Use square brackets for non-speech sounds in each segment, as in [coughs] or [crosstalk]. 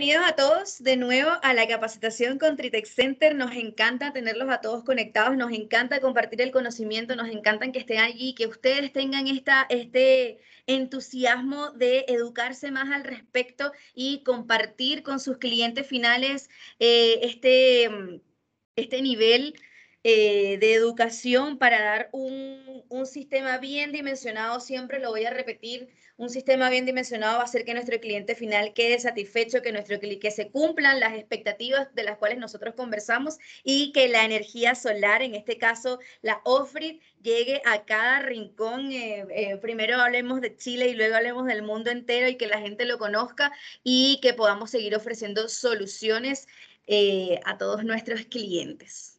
Bienvenidos a todos de nuevo a la capacitación con Tritech Center. Nos encanta tenerlos a todos conectados, nos encanta compartir el conocimiento, nos encanta que estén allí, que ustedes tengan esta, este entusiasmo de educarse más al respecto y compartir con sus clientes finales eh, este, este nivel eh, de educación para dar un, un sistema bien dimensionado. Siempre lo voy a repetir un sistema bien dimensionado va a hacer que nuestro cliente final quede satisfecho, que, nuestro, que se cumplan las expectativas de las cuales nosotros conversamos y que la energía solar, en este caso la OFRID, llegue a cada rincón. Eh, eh, primero hablemos de Chile y luego hablemos del mundo entero y que la gente lo conozca y que podamos seguir ofreciendo soluciones eh, a todos nuestros clientes.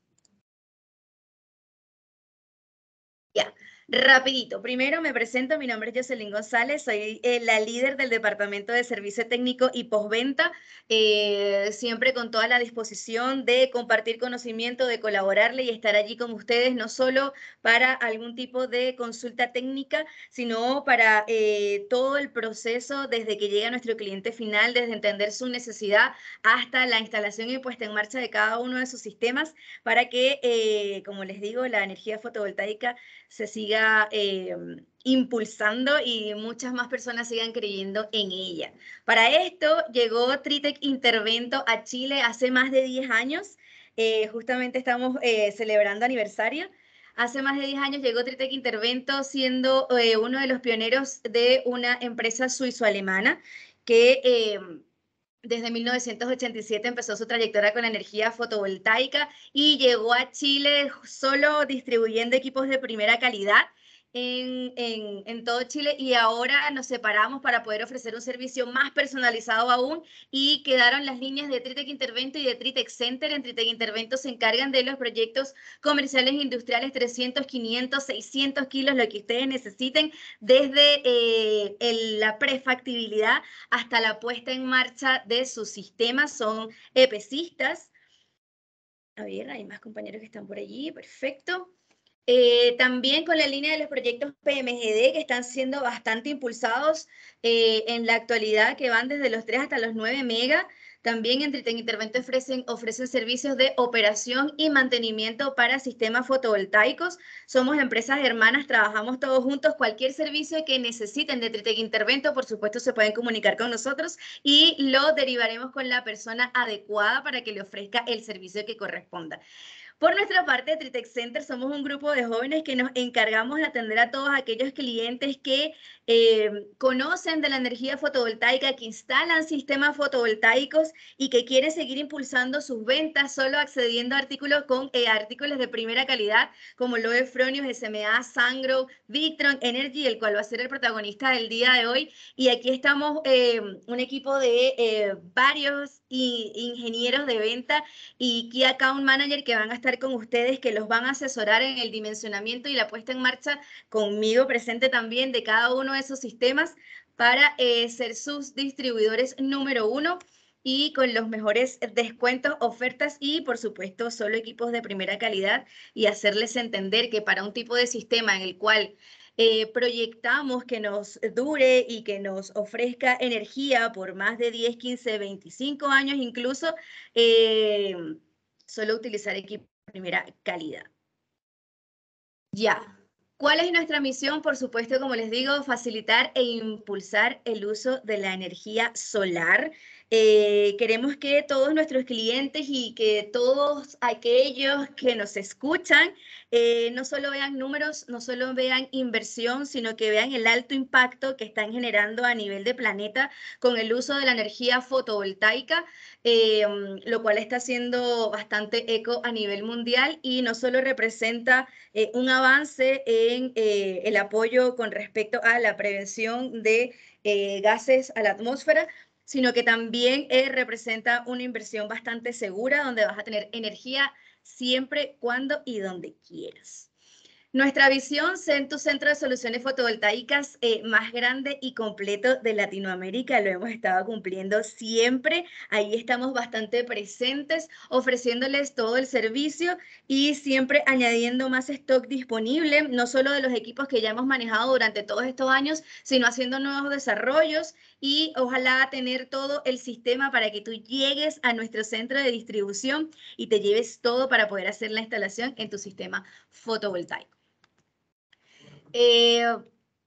Ya. Rapidito, primero me presento, mi nombre es Jocelyn González, soy eh, la líder del Departamento de Servicio Técnico y Postventa, eh, siempre con toda la disposición de compartir conocimiento, de colaborarle y estar allí con ustedes, no solo para algún tipo de consulta técnica, sino para eh, todo el proceso desde que llega nuestro cliente final, desde entender su necesidad hasta la instalación y puesta en marcha de cada uno de sus sistemas, para que, como les digo, la energía fotovoltaica se siga Em, impulsando y muchas más personas sigan creyendo en ella. Para esto llegó Tritec Intervento a Chile hace más de 10 años. Eh, justamente estamos eh, celebrando aniversario. Hace más de 10 años llegó Tritec Intervento siendo eh, uno de los pioneros de una empresa suizo-alemana que em, desde 1987 empezó su trayectoria con la energía fotovoltaica y llegó a Chile solo distribuyendo equipos de primera calidad en, todo Chile y ahora nos separamos para poder ofrecer un servicio más personalizado aún y quedaron las líneas de Tritec Intervento y de Tritec Center. En Tritec Intervento se encargan de los proyectos comerciales e industriales 300, 500, 600 kilos, lo que ustedes necesiten, desde eh, la prefactibilidad hasta la puesta en marcha de sus sistemas. Son EPCistas. A ver, hay más compañeros que están por allí. Perfecto. Eh, también con la línea de los proyectos PMGD que están siendo bastante impulsados eh, en la actualidad, que van desde los 3 hasta los 9 mega. También Entretec Intervento ofrecen, ofrecen servicios de operación y mantenimiento para sistemas fotovoltaicos. Somos empresas hermanas, trabajamos todos juntos. Cualquier servicio que necesiten de Entretec Intervento, por supuesto, se pueden comunicar con nosotros y lo derivaremos con la persona adecuada para que le ofrezca el servicio que corresponda. Por nuestra parte, Tritex Center somos un grupo de jóvenes que nos encargamos de atender a todos aquellos clientes que eh, conocen de la energía fotovoltaica, que instalan sistemas fotovoltaicos y que quieren seguir impulsando sus ventas solo accediendo a artículos con eh, artículos de primera calidad como lo de Fronius, SMA, Sangro, Victron, Energy, el cual va a ser el protagonista del día de hoy. Y aquí estamos eh, un equipo de varios ingenieros de venta y acá un Manager que van a estar con ustedes, que los van a asesorar en el dimensionamiento y la puesta en marcha conmigo presente también de cada uno de esos sistemas para eh, ser sus distribuidores número uno y con los mejores descuentos, ofertas y por supuesto solo equipos de primera calidad y hacerles entender que para un tipo de sistema en el cual eh, proyectamos que nos dure y que nos ofrezca energía por más de 10, 15, 25 años incluso, eh, solo utilizar equipos primera calidad. Ya, ¿Cuál es nuestra misión? Por supuesto, como les digo, facilitar e impulsar el uso de la energía solar eh, queremos que todos nuestros clientes y que todos aquellos que nos escuchan eh, no solo vean números, no solo vean inversión, sino que vean el alto impacto que están generando a nivel de planeta con el uso de la energía fotovoltaica, eh, lo cual está haciendo bastante eco a nivel mundial y no solo representa un avance en el apoyo con respecto a la prevención de gases a la atmósfera, sino que también eh, representa una inversión bastante segura donde vas a tener energía siempre, cuando y donde quieras. Nuestra visión, ser tu centro de soluciones fotovoltaicas eh, más grande y completo de Latinoamérica, lo hemos estado cumpliendo siempre. Ahí estamos bastante presentes, ofreciéndoles todo el servicio y siempre añadiendo más stock disponible, no solo de los equipos que ya hemos manejado durante todos estos años, sino haciendo nuevos desarrollos y ojalá tener todo el sistema para que tú llegues a nuestro centro de distribución y te lleves todo para poder hacer la instalación en tu sistema fotovoltaico. Eh,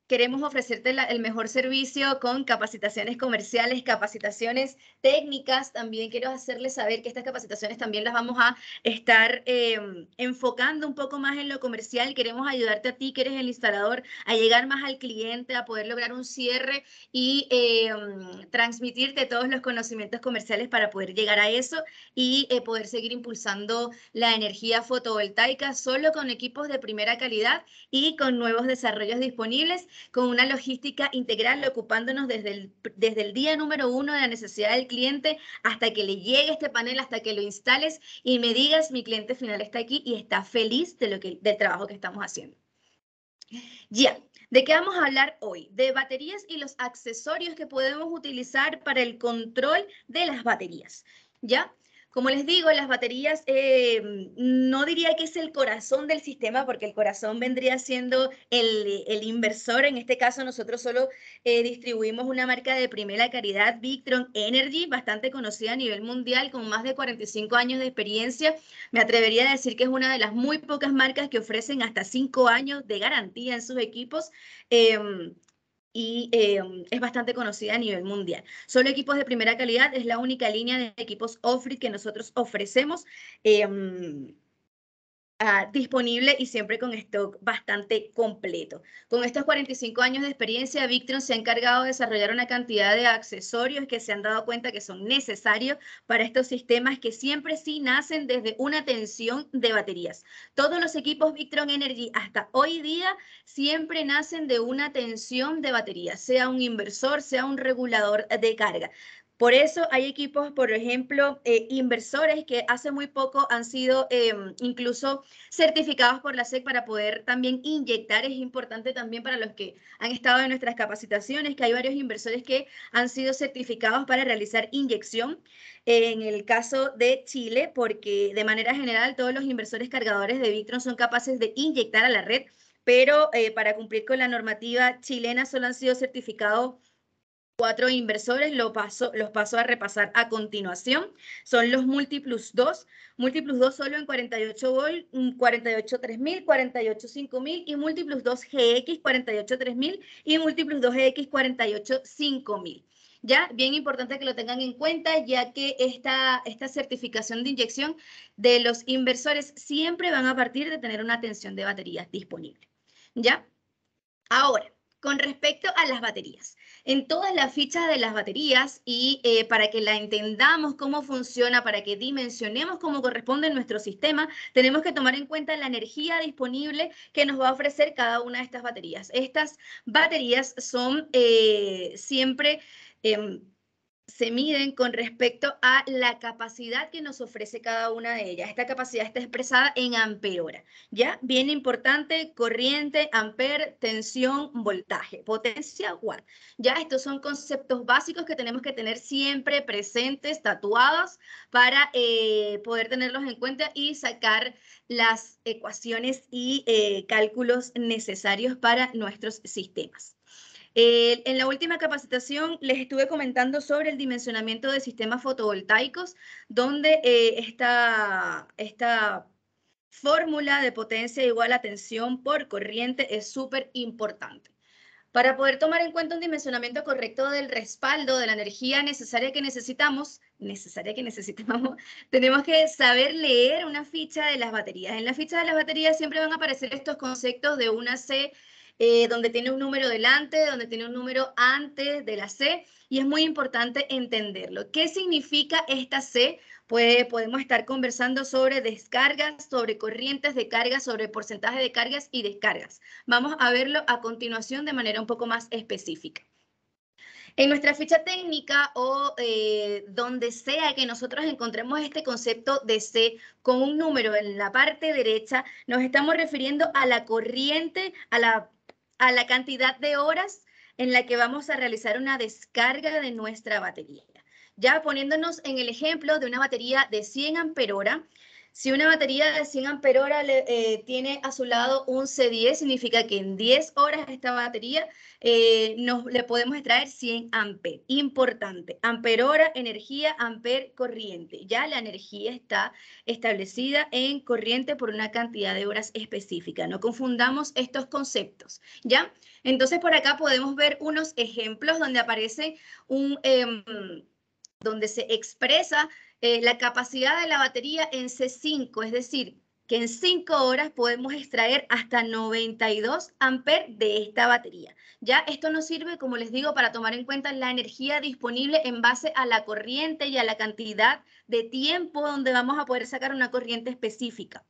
Queremos ofrecerte el mejor servicio con capacitaciones comerciales, capacitaciones técnicas. También quiero hacerles saber que estas capacitaciones también las vamos a estar eh, enfocando un poco más en lo comercial. Queremos ayudarte a ti, que eres el instalador, a llegar más al cliente, a poder lograr un cierre y eh, transmitirte todos los conocimientos comerciales para poder llegar a eso y eh, poder seguir impulsando la energía fotovoltaica solo con equipos de primera calidad y con nuevos desarrollos disponibles con una logística integral, ocupándonos desde el, día número uno de la necesidad del cliente hasta que le llegue este panel, hasta que lo instales y me digas, mi cliente final está aquí y está feliz de lo que, del trabajo que estamos haciendo. Ya, ¿de qué vamos a hablar hoy? De baterías y los accesorios que podemos utilizar para el control de las baterías. ¿Ya? Como les digo, las baterías eh, no diría que es el corazón del sistema, porque el corazón vendría siendo el, inversor. En este caso, nosotros solo eh, distribuimos una marca de primera caridad, Victron Energy, bastante conocida a nivel mundial, con más de 45 años de experiencia. Me atrevería a decir que es una de las muy pocas marcas que ofrecen hasta 5 años de garantía en sus equipos. Em, y em, es bastante conocida a nivel mundial. Solo equipos de primera calidad es la única línea de equipos off que nosotros ofrecemos. Em, Ah, disponible y siempre con stock bastante completo. Con estos 45 años de experiencia, Victron se ha encargado de desarrollar una cantidad de accesorios que se han dado cuenta que son necesarios para estos sistemas que siempre sí nacen desde una tensión de baterías. Todos los equipos Victron Energy hasta hoy día siempre nacen de una tensión de baterías, sea un inversor, sea un regulador de carga. Por eso hay equipos, por ejemplo, eh, inversores que hace muy poco han sido em, incluso certificados por la SEC para poder también inyectar. Es importante también para los que han estado en nuestras capacitaciones, que hay varios inversores que han sido certificados para realizar inyección. En el caso de Chile, porque de manera general todos los inversores cargadores de Victron son capaces de inyectar a la red, pero eh, para cumplir con la normativa chilena solo han sido certificados cuatro inversores lo paso, los paso a repasar a continuación. Son los múltiplos 2, múltiplos 2 solo en 48 volt, 48 3000, 48 5000 y múltiplos 2 GX 48 3000 y múltiplos 2 GX 48 5000. ¿ya? Bien importante que lo tengan en cuenta, ya que esta, esta certificación de inyección de los inversores siempre van a partir de tener una tensión de baterías disponible, ¿ya? Ahora, con respecto a las baterías en todas las fichas de las baterías y eh, para que la entendamos cómo funciona, para que dimensionemos cómo corresponde nuestro sistema, tenemos que tomar en cuenta la energía disponible que nos va a ofrecer cada una de estas baterías. Estas baterías son eh, siempre... Em, se miden con respecto a la capacidad que nos ofrece cada una de ellas. Esta capacidad está expresada en amperora. ¿ya? Bien importante, corriente, amper, tensión, voltaje, potencia, watt. Ya, estos son conceptos básicos que tenemos que tener siempre presentes, tatuados, para eh, poder tenerlos en cuenta y sacar las ecuaciones y eh, cálculos necesarios para nuestros sistemas. Eh, en la última capacitación les estuve comentando sobre el dimensionamiento de sistemas fotovoltaicos, donde eh, esta, esta fórmula de potencia igual a tensión por corriente es súper importante. Para poder tomar en cuenta un dimensionamiento correcto del respaldo de la energía necesaria que necesitamos, necesaria que necesitamos, [laughs] tenemos que saber leer una ficha de las baterías. En la ficha de las baterías siempre van a aparecer estos conceptos de una C eh, donde tiene un número delante, donde tiene un número antes de la C, y es muy importante entenderlo. ¿Qué significa esta C? Pues podemos estar conversando sobre descargas, sobre corrientes de carga, sobre porcentaje de cargas y descargas. Vamos a verlo a continuación de manera un poco más específica. En nuestra ficha técnica o eh, donde sea que nosotros encontremos este concepto de C con un número en la parte derecha, nos estamos refiriendo a la corriente, a la a la cantidad de horas en la que vamos a realizar una descarga de nuestra batería. Ya poniéndonos en el ejemplo de una batería de 100 amperora si una batería de 100 amperhora eh, tiene a su lado un C10, significa que en 10 horas esta batería eh, nos, le podemos extraer 100 amper. Importante, amperhora, energía, amper, corriente. Ya la energía está establecida en corriente por una cantidad de horas específica. No confundamos estos conceptos, ¿ya? Entonces por acá podemos ver unos ejemplos donde aparece un... Em, donde se expresa eh, la capacidad de la batería en C5, es decir, que en 5 horas podemos extraer hasta 92 amperes de esta batería. Ya esto nos sirve, como les digo, para tomar en cuenta la energía disponible en base a la corriente y a la cantidad de tiempo donde vamos a poder sacar una corriente específica.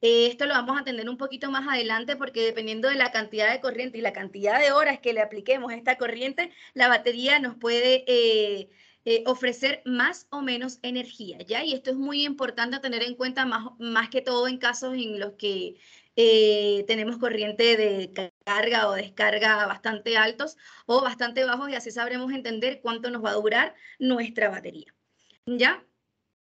Eh, esto lo vamos a atender un poquito más adelante porque dependiendo de la cantidad de corriente y la cantidad de horas que le apliquemos a esta corriente, la batería nos puede eh, eh, ofrecer más o menos energía, ¿ya? Y esto es muy importante tener en cuenta más, más que todo en casos en los que eh, tenemos corriente de carga o descarga bastante altos o bastante bajos y así sabremos entender cuánto nos va a durar nuestra batería, ¿ya?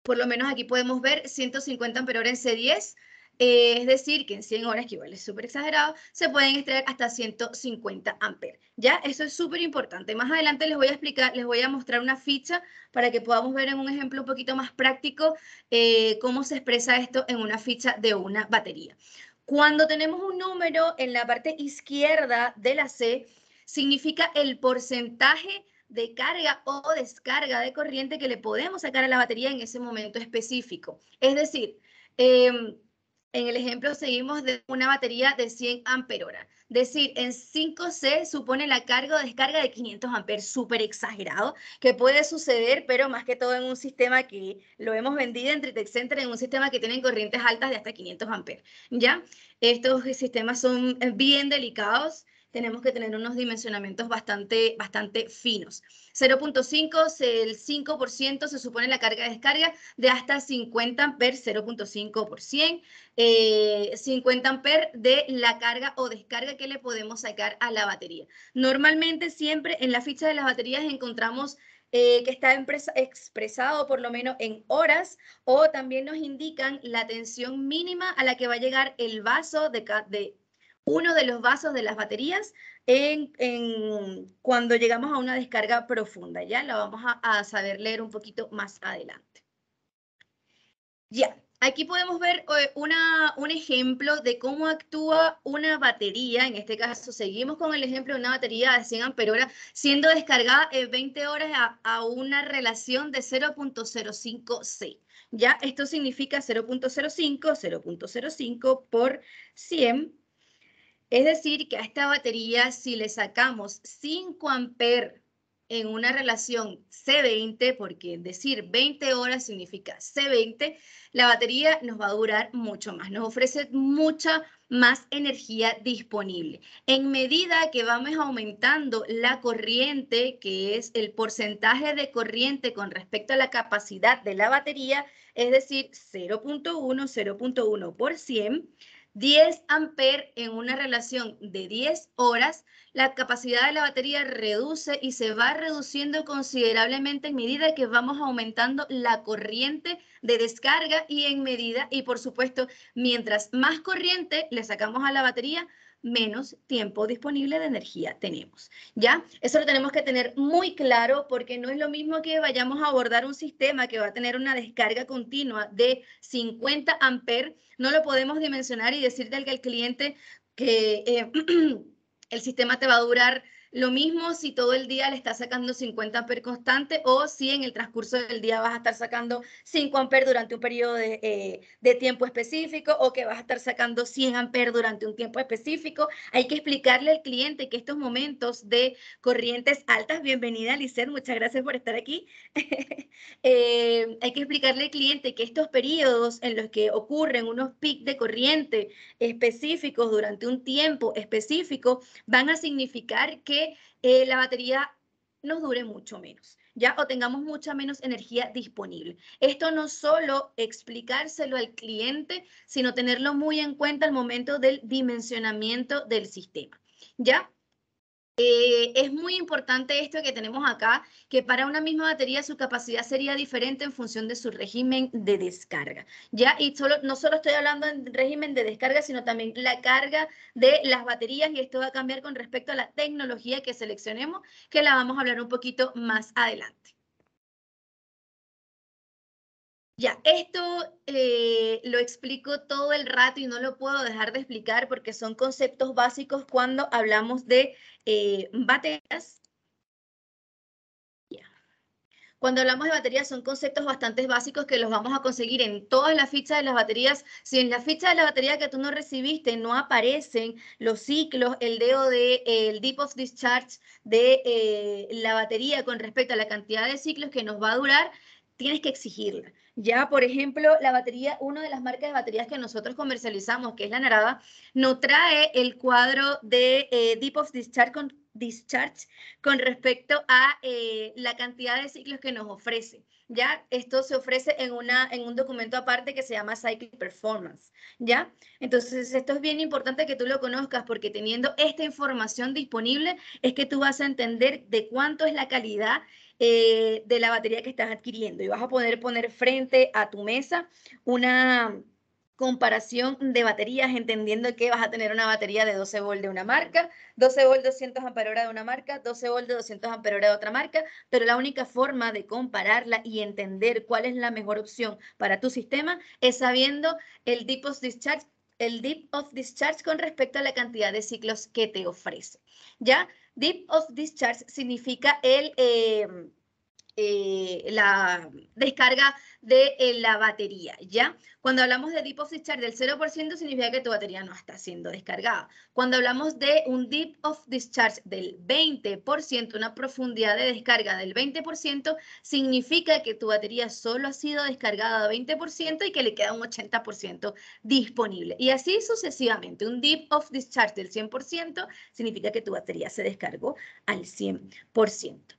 Por lo menos aquí podemos ver 150 amperores en C10, es decir, que en 100 horas, que igual es súper exagerado, se pueden extraer hasta 150 amperes. Ya, eso es súper importante. Más adelante les voy a explicar, les voy a mostrar una ficha para que podamos ver en un ejemplo un poquito más práctico eh, cómo se expresa esto en una ficha de una batería. Cuando tenemos un número en la parte izquierda de la C, significa el porcentaje de carga o descarga de corriente que le podemos sacar a la batería en ese momento específico. Es decir, em, en el ejemplo seguimos de una batería de 100 es Decir, en 5C supone la carga o descarga de 500 amperes, súper exagerado, que puede suceder, pero más que todo en un sistema que lo hemos vendido en Tritex Center, en un sistema que tienen corrientes altas de hasta 500 amperes, ¿ya? Estos sistemas son bien delicados, tenemos que tener unos dimensionamientos bastante, bastante finos. 0.5 el 5%, se supone la carga de descarga de hasta 50 amperes, 0.5 por 50 eh, amperes de la carga o descarga que le podemos sacar a la batería. Normalmente siempre en la ficha de las baterías encontramos eh, que está expresado por lo menos en horas o también nos indican la tensión mínima a la que va a llegar el vaso de, de uno de los vasos de las baterías en, cuando llegamos a una descarga profunda. Ya la vamos a, saber leer un poquito más adelante. Ya, aquí podemos ver eh, una, un ejemplo de cómo actúa una batería. En este caso, seguimos con el ejemplo de una batería de 100 amperora siendo descargada en eh, 20 horas a, a una relación de 0.05 C. Ya, esto significa 0.05, 0.05 por 100 es decir, que a esta batería, si le sacamos 5 amperes en una relación C20, porque decir 20 horas significa C20, la batería nos va a durar mucho más, nos ofrece mucha más energía disponible. En medida que vamos aumentando la corriente, que es el porcentaje de corriente con respecto a la capacidad de la batería, es decir, 0.1, 0.1 por 100, 10 amperes en una relación de 10 horas, la capacidad de la batería reduce y se va reduciendo considerablemente en medida que vamos aumentando la corriente de descarga y en medida, y por supuesto, mientras más corriente le sacamos a la batería, menos tiempo disponible de energía tenemos. ¿Ya? Eso lo tenemos que tener muy claro porque no es lo mismo que vayamos a abordar un sistema que va a tener una descarga continua de 50 amperes. No lo podemos dimensionar y decirte al cliente que eh, [clears throat] el sistema te va a durar lo mismo si todo el día le estás sacando 50 amperes constante o si en el transcurso del día vas a estar sacando 5 amperes durante un periodo eh, de, tiempo específico o que vas a estar sacando 100 amperes durante un tiempo específico. Hay que explicarle al cliente que estos momentos de corrientes altas, bienvenida Lisset, muchas gracias por estar aquí. [laughs] Eh, hay que explicarle al cliente que estos periodos en los que ocurren unos pics de corriente específicos durante un tiempo específico van a significar que eh, la batería nos dure mucho menos, ¿ya? O tengamos mucha menos energía disponible. Esto no solo explicárselo al cliente, sino tenerlo muy en cuenta al momento del dimensionamiento del sistema, ¿ya? Eh, es muy importante esto que tenemos acá, que para una misma batería su capacidad sería diferente en función de su régimen de descarga. Ya, y solo, no solo estoy hablando en régimen de descarga, sino también la carga de las baterías, y esto va a cambiar con respecto a la tecnología que seleccionemos, que la vamos a hablar un poquito más adelante. Ya, esto eh, lo explico todo el rato y no lo puedo dejar de explicar porque son conceptos básicos cuando hablamos de eh, baterías. Cuando hablamos de baterías son conceptos bastante básicos que los vamos a conseguir en todas las fichas de las baterías. Si en la ficha de la batería que tú no recibiste no aparecen los ciclos, el D.O.D., el deep discharge de eh, la batería con respecto a la cantidad de ciclos que nos va a durar, tienes que exigirla. Ya, por ejemplo, la batería, una de las marcas de baterías que nosotros comercializamos, que es la Narada, nos trae el cuadro de eh, Deep of Discharge con, respecto a eh, la cantidad de ciclos que nos ofrece. ¿ya? Esto se ofrece en, una, en un documento aparte que se llama Cycle Performance, ¿ya? Entonces, esto es bien importante que tú lo conozcas porque teniendo esta información disponible es que tú vas a entender de cuánto es la calidad eh, de la batería que estás adquiriendo y vas a poder poner frente a tu mesa una comparación de baterías, entendiendo que vas a tener una batería de 12 volt de una marca, 12 volt 200 amperios de una marca, 12 volt de 200 Ah de otra marca, pero la única forma de compararla y entender cuál es la mejor opción para tu sistema es sabiendo el deep discharge el deep of discharge con respecto a la cantidad de ciclos que te ofrece. Ya Deep of discharge significa el, em, eh, la descarga de eh, la batería, ¿ya? Cuando hablamos de deep of discharge del 0% significa que tu batería no está siendo descargada. Cuando hablamos de un deep of discharge del 20%, una profundidad de descarga del 20%, significa que tu batería solo ha sido descargada 20% y que le queda un 80% disponible. Y así sucesivamente, un deep of discharge del 100% significa que tu batería se descargó al 100%.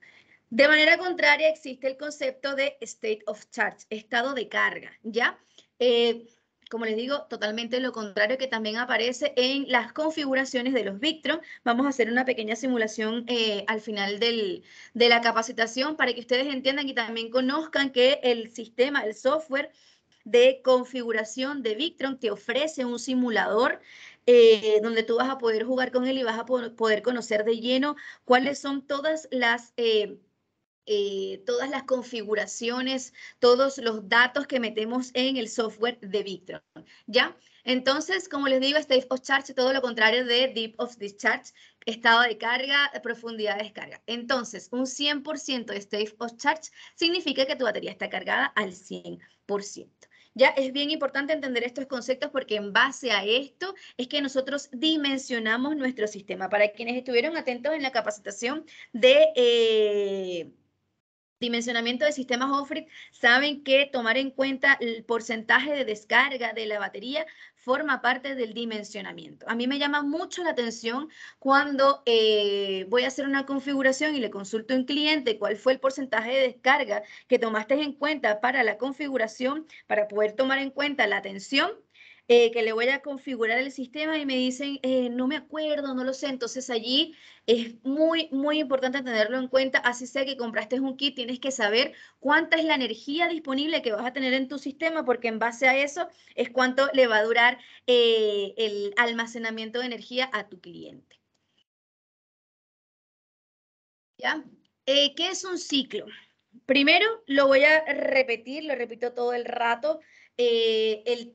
De manera contraria, existe el concepto de state of charge, estado de carga, ¿ya? Eh, como les digo, totalmente lo contrario que también aparece en las configuraciones de los Victron. Vamos a hacer una pequeña simulación eh, al final de la capacitación para que ustedes entiendan y también conozcan que el sistema, el software de configuración de Victron te ofrece un simulador eh, donde tú vas a poder jugar con él y vas a poder conocer de lleno cuáles son todas las... Eh, todas las configuraciones, todos los datos que metemos en el software de Victron, ¿ya? Entonces, como les digo, State of Charge, todo lo contrario de Deep of Discharge, estado de carga, profundidad de descarga. Entonces, un 100% de State of Charge significa que tu batería está cargada al 100%. Ya es bien importante entender estos conceptos porque en base a esto es que nosotros dimensionamos nuestro sistema. Para quienes estuvieron atentos en la capacitación de... Eh, dimensionamiento de sistemas off saben que tomar en cuenta el porcentaje de descarga de la batería forma parte del dimensionamiento. A mí me llama mucho la atención cuando eh, voy a hacer una configuración y le consulto a un cliente cuál fue el porcentaje de descarga que tomaste en cuenta para la configuración, para poder tomar en cuenta la tensión eh, que le voy a configurar el sistema y me dicen, eh, no me acuerdo, no lo sé. Entonces allí es muy, muy importante tenerlo en cuenta. Así sea que compraste un kit, tienes que saber cuánta es la energía disponible que vas a tener en tu sistema, porque en base a eso es cuánto le va a durar eh, el almacenamiento de energía a tu cliente. ¿Ya? ¿Qué es un ciclo? Primero, lo voy a repetir, lo repito todo el rato, el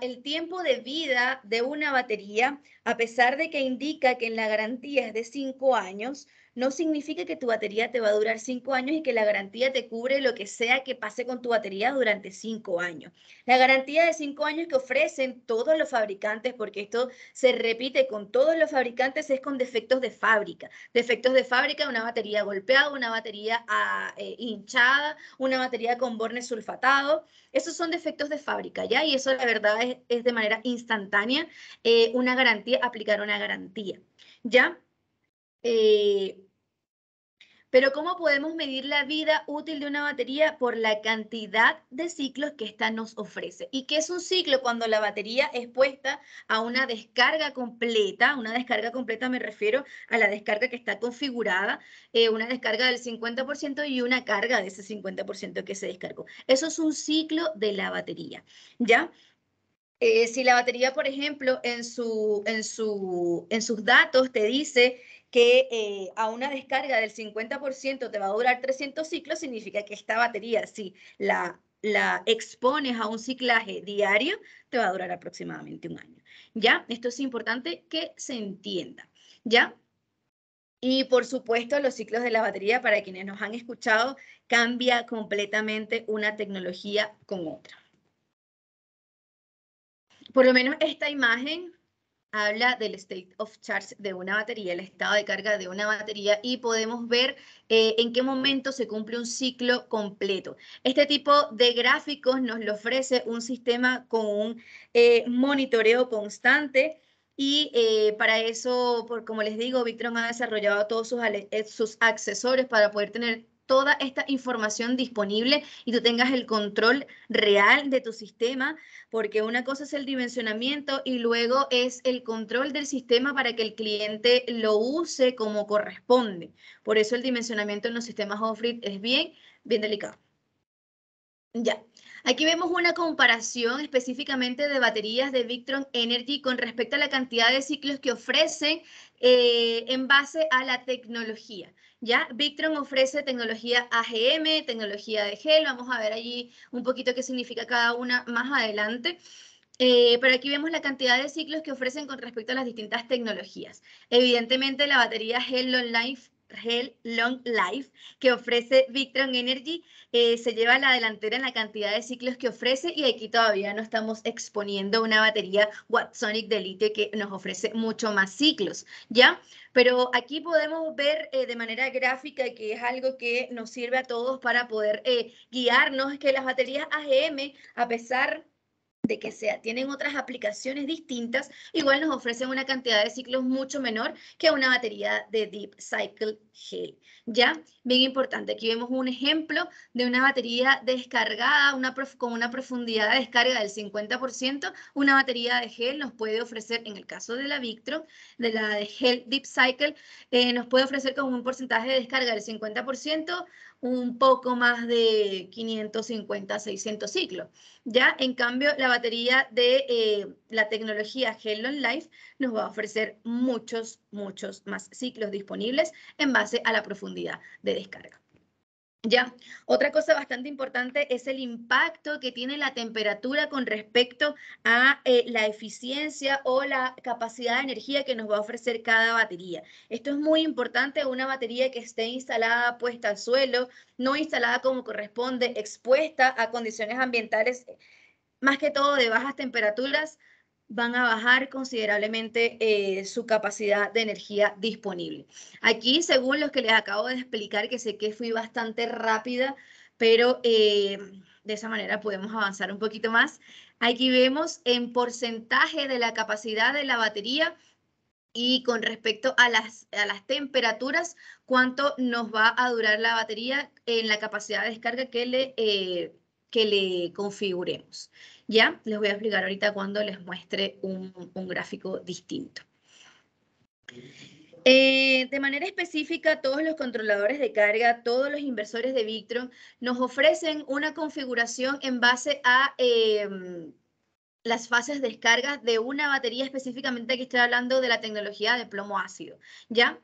el tiempo de vida de una batería, a pesar de que indica que en la garantía es de 5 años, no significa que tu batería te va a durar cinco años y que la garantía te cubre lo que sea que pase con tu batería durante cinco años. La garantía de cinco años que ofrecen todos los fabricantes, porque esto se repite con todos los fabricantes, es con defectos de fábrica. Defectos de fábrica, una batería golpeada, una batería ah, eh, hinchada, una batería con bornes sulfatados, Esos son defectos de fábrica, ¿ya? Y eso la verdad es, de manera instantánea eh, una garantía, aplicar una garantía, ¿ya? Eh, pero ¿cómo podemos medir la vida útil de una batería por la cantidad de ciclos que ésta nos ofrece? ¿Y qué es un ciclo cuando la batería es puesta a una descarga completa? Una descarga completa me refiero a la descarga que está configurada, eh, una descarga del 50% y una carga de ese 50% que se descargó. Eso es un ciclo de la batería, ¿ya? Eh, si la batería, por ejemplo, en, su, en, su, en sus datos te dice que eh, a una descarga del 50% te va a durar 300 ciclos, significa que esta batería, si la, la expones a un ciclaje diario, te va a durar aproximadamente un año. ¿Ya? Esto es importante que se entienda. ¿Ya? Y por supuesto, los ciclos de la batería, para quienes nos han escuchado, cambia completamente una tecnología con otra. Por lo menos esta imagen habla del state of charge de una batería, el estado de carga de una batería y podemos ver eh, en qué momento se cumple un ciclo completo. Este tipo de gráficos nos lo ofrece un sistema con un eh, monitoreo constante y eh, para eso, por, como les digo, Victron ha desarrollado todos sus, sus accesorios para poder tener toda esta información disponible y tú tengas el control real de tu sistema, porque una cosa es el dimensionamiento y luego es el control del sistema para que el cliente lo use como corresponde. Por eso el dimensionamiento en los sistemas off es bien, bien delicado. Ya. Aquí vemos una comparación específicamente de baterías de Victron Energy con respecto a la cantidad de ciclos que ofrecen eh, en base a la tecnología. ¿ya? Victron ofrece tecnología AGM, tecnología de gel, vamos a ver allí un poquito qué significa cada una más adelante. Eh, pero aquí vemos la cantidad de ciclos que ofrecen con respecto a las distintas tecnologías. Evidentemente la batería Hello Life Hell Long Life que ofrece Victron Energy eh, se lleva a la delantera en la cantidad de ciclos que ofrece y aquí todavía no estamos exponiendo una batería Watsonic de que nos ofrece mucho más ciclos, ¿ya? Pero aquí podemos ver eh, de manera gráfica que es algo que nos sirve a todos para poder eh, guiarnos, que las baterías AGM, a pesar de que sea, tienen otras aplicaciones distintas, igual nos ofrecen una cantidad de ciclos mucho menor que una batería de Deep Cycle GEL. ¿Ya? Bien importante, aquí vemos un ejemplo de una batería descargada con una profundidad de descarga del 50%, una batería de gel nos puede ofrecer, en el caso de la Victro, de la de gel Deep Cycle, eh, nos puede ofrecer con un porcentaje de descarga del 50%, un poco más de 550, 600 ciclos. Ya, en cambio, la batería de eh, la tecnología Hellon Life nos va a ofrecer muchos, muchos más ciclos disponibles en base a la profundidad de descarga. Ya, otra cosa bastante importante es el impacto que tiene la temperatura con respecto a eh, la eficiencia o la capacidad de energía que nos va a ofrecer cada batería. Esto es muy importante, una batería que esté instalada puesta al suelo, no instalada como corresponde, expuesta a condiciones ambientales, más que todo de bajas temperaturas, van a bajar considerablemente eh, su capacidad de energía disponible. Aquí, según los que les acabo de explicar, que sé que fui bastante rápida, pero eh, de esa manera podemos avanzar un poquito más. Aquí vemos en porcentaje de la capacidad de la batería y con respecto a las, las temperaturas, cuánto nos va a durar la batería en la capacidad de descarga que le, eh, que le configuremos. ¿ya? Les voy a explicar ahorita cuando les muestre un, gráfico distinto. Eh, de manera específica, todos los controladores de carga, todos los inversores de Victron nos ofrecen una configuración en base a em, las fases de descarga de una batería específicamente, aquí estoy hablando de la tecnología de plomo ácido, ¿ya?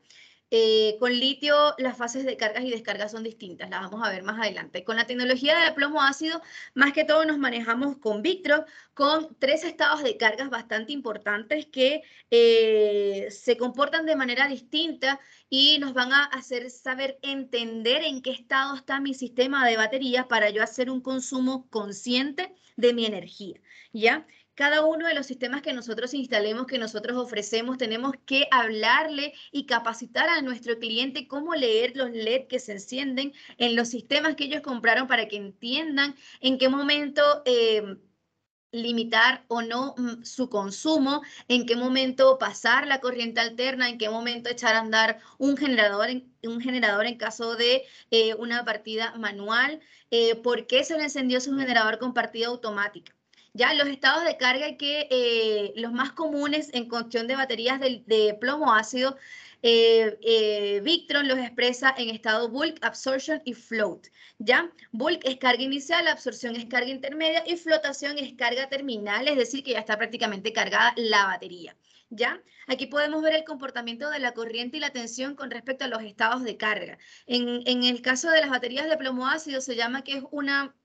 Eh, con litio las fases de cargas y descargas son distintas, las vamos a ver más adelante. Con la tecnología de plomo ácido, más que todo nos manejamos con Victro, con tres estados de cargas bastante importantes que eh, se comportan de manera distinta y nos van a hacer saber entender en qué estado está mi sistema de baterías para yo hacer un consumo consciente de mi energía, ¿ya? cada uno de los sistemas que nosotros instalemos, que nosotros ofrecemos, tenemos que hablarle y capacitar a nuestro cliente cómo leer los LED que se encienden en los sistemas que ellos compraron para que entiendan en qué momento... Eh, limitar o no mm, su consumo, en qué momento pasar la corriente alterna, en qué momento echar a andar un generador en, un generador en caso de eh, una partida manual, eh, por qué se le encendió su generador con partida automática. Ya los estados de carga que eh, los más comunes en cuestión de baterías de, plomo ácido, eh, eh, Victron los expresa en estado bulk, absorption y float. ¿ya? Bulk es carga inicial, absorción es carga intermedia y flotación es carga terminal, es decir, que ya está prácticamente cargada la batería. ¿Ya? Aquí podemos ver el comportamiento de la corriente y la tensión con respecto a los estados de carga. En, en el caso de las baterías de plomo ácido se llama que es una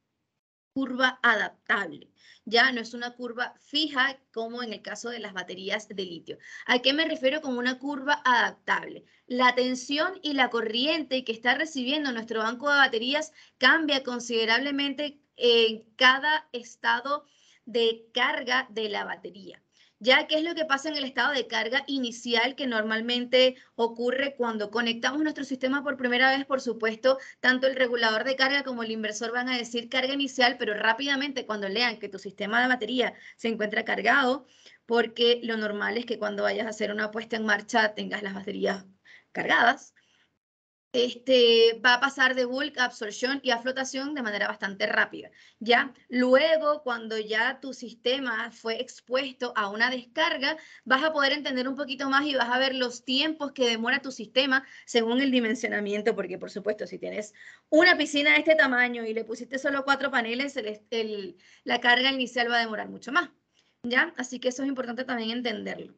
curva adaptable ya no es una curva fija como en el caso de las baterías de litio. ¿A qué me refiero con una curva adaptable? La tensión y la corriente que está recibiendo nuestro banco de baterías cambia considerablemente en cada estado de carga de la batería ya que es lo que pasa en el estado de carga inicial que normalmente ocurre cuando conectamos nuestro sistema por primera vez, por supuesto, tanto el regulador de carga como el inversor van a decir carga inicial, pero rápidamente cuando lean que tu sistema de batería se encuentra cargado, porque lo normal es que cuando vayas a hacer una puesta en marcha tengas las baterías cargadas, este, va a pasar de bulk a absorción y a flotación de manera bastante rápida, ¿ya? Luego, cuando ya tu sistema fue expuesto a una descarga, vas a poder entender un poquito más y vas a ver los tiempos que demora tu sistema según el dimensionamiento, porque por supuesto, si tienes una piscina de este tamaño y le pusiste solo cuatro paneles, la carga inicial va a demorar mucho más, ¿ya? Así que eso es importante también entenderlo.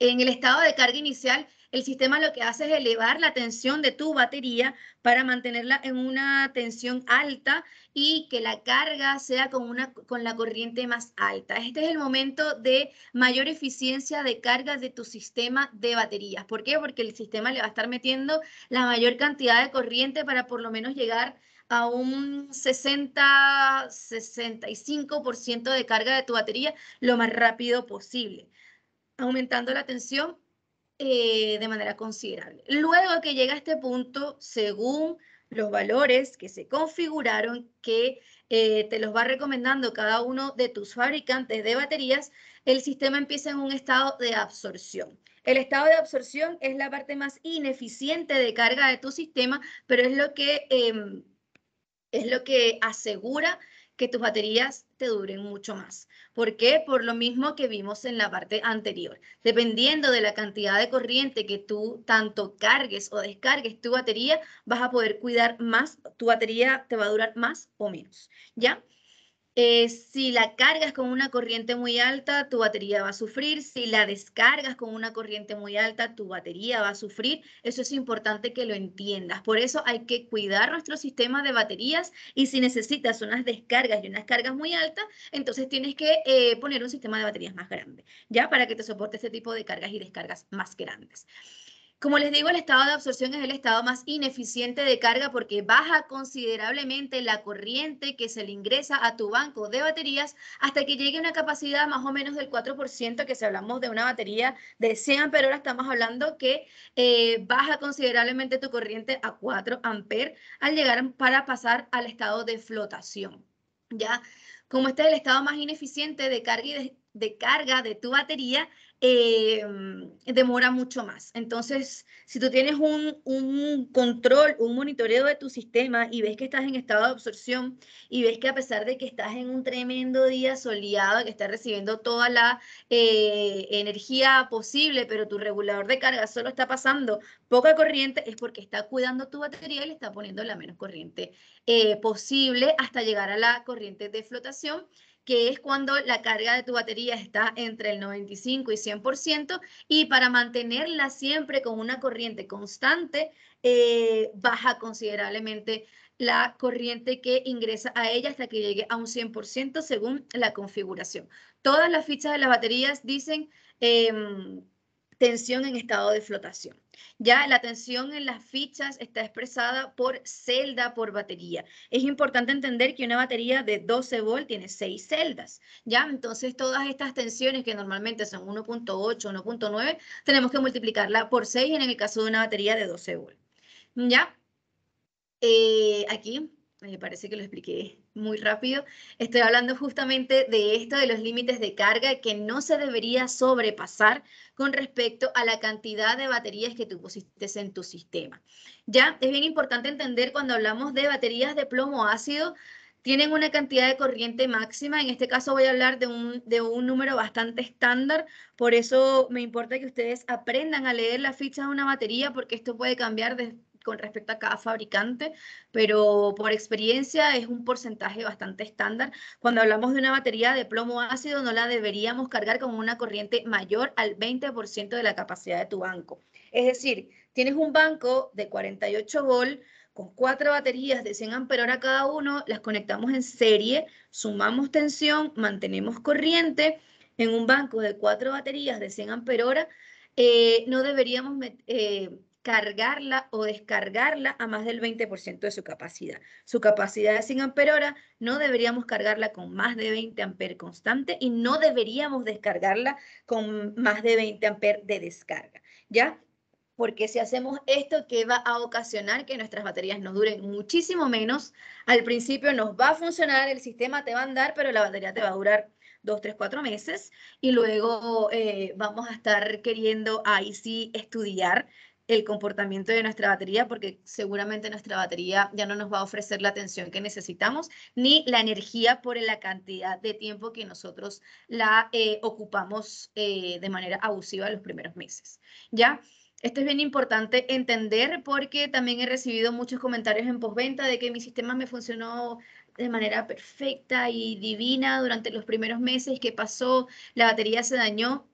En el estado de carga inicial, el sistema lo que hace es elevar la tensión de tu batería para mantenerla en una tensión alta y que la carga sea con, una, con la corriente más alta. Este es el momento de mayor eficiencia de carga de tu sistema de baterías. ¿Por qué? Porque el sistema le va a estar metiendo la mayor cantidad de corriente para por lo menos llegar a un 60-65% de carga de tu batería lo más rápido posible, aumentando la tensión eh, de manera considerable. Luego que llega a este punto, según los valores que se configuraron, que eh, te los va recomendando cada uno de tus fabricantes de baterías, el sistema empieza en un estado de absorción. El estado de absorción es la parte más ineficiente de carga de tu sistema, pero es lo que, em, es lo que asegura que tus baterías te duren mucho más. ¿Por qué? Por lo mismo que vimos en la parte anterior. Dependiendo de la cantidad de corriente que tú tanto cargues o descargues tu batería, vas a poder cuidar más, tu batería te va a durar más o menos, ¿ya? Eh, si la cargas con una corriente muy alta, tu batería va a sufrir. Si la descargas con una corriente muy alta, tu batería va a sufrir. Eso es importante que lo entiendas. Por eso hay que cuidar nuestro sistema de baterías y si necesitas unas descargas y unas cargas muy altas, entonces tienes que eh, poner un sistema de baterías más grande, ¿ya? Para que te soporte este tipo de cargas y descargas más grandes. Como les digo, el estado de absorción es el estado más ineficiente de carga porque baja considerablemente la corriente que se le ingresa a tu banco de baterías hasta que llegue a una capacidad más o menos del 4%, que si hablamos de una batería de 100 Ahora estamos hablando que eh, baja considerablemente tu corriente a 4 amperes al llegar para pasar al estado de flotación. ¿ya? Como este es el estado más ineficiente de carga de carga de tu batería, eh, demora mucho más. Entonces, si tú tienes un, control, un monitoreo de tu sistema y ves que estás en estado de absorción y ves que a pesar de que estás en un tremendo día soleado, que estás recibiendo toda la eh, energía posible, pero tu regulador de carga solo está pasando poca corriente, es porque está cuidando tu batería y le está poniendo la menos corriente eh, posible hasta llegar a la corriente de flotación que es cuando la carga de tu batería está entre el 95 y 100%, y para mantenerla siempre con una corriente constante, eh, baja considerablemente la corriente que ingresa a ella hasta que llegue a un 100% según la configuración. Todas las fichas de las baterías dicen... Em, tensión en estado de flotación. Ya la tensión en las fichas está expresada por celda por batería. Es importante entender que una batería de 12 volt tiene 6 celdas. Ya, entonces todas estas tensiones que normalmente son 1.8, 1.9, tenemos que multiplicarla por 6 en el caso de una batería de 12 volt. Ya, eh, aquí me parece que lo expliqué muy rápido. Estoy hablando justamente de esto, de los límites de carga que no se debería sobrepasar con respecto a la cantidad de baterías que tú pusiste en tu sistema. Ya es bien importante entender cuando hablamos de baterías de plomo ácido, tienen una cantidad de corriente máxima. En este caso voy a hablar de un, de un, número bastante estándar, por eso me importa que ustedes aprendan a leer la ficha de una batería, porque esto puede cambiar de, con respecto a cada fabricante, pero por experiencia es un porcentaje bastante estándar. Cuando hablamos de una batería de plomo ácido, no la deberíamos cargar con una corriente mayor al 20% de la capacidad de tu banco. Es decir, tienes un banco de 48 volt con cuatro baterías de 100 amperora cada uno, las conectamos en serie, sumamos tensión, mantenemos corriente. En un banco de cuatro baterías de 100 amperora, eh, no deberíamos eh, cargarla o descargarla a más del 20% de su capacidad. Su capacidad de 100 hora no deberíamos cargarla con más de 20 amperes constante y no deberíamos descargarla con más de 20 amperes de descarga, ¿ya? Porque si hacemos esto, que va a ocasionar? Que nuestras baterías nos duren muchísimo menos. Al principio nos va a funcionar, el sistema te va a andar, pero la batería te va a durar dos, tres, cuatro meses y luego eh, vamos a estar queriendo ahí sí estudiar el comportamiento de nuestra batería porque seguramente nuestra batería ya no nos va a ofrecer la atención que necesitamos ni la energía por la cantidad de tiempo que nosotros la eh, ocupamos eh, de manera abusiva los primeros meses. ¿Ya? Esto es bien importante entender porque también he recibido muchos comentarios en postventa de que mi sistema me funcionó de manera perfecta y divina durante los primeros meses que pasó, la batería se dañó.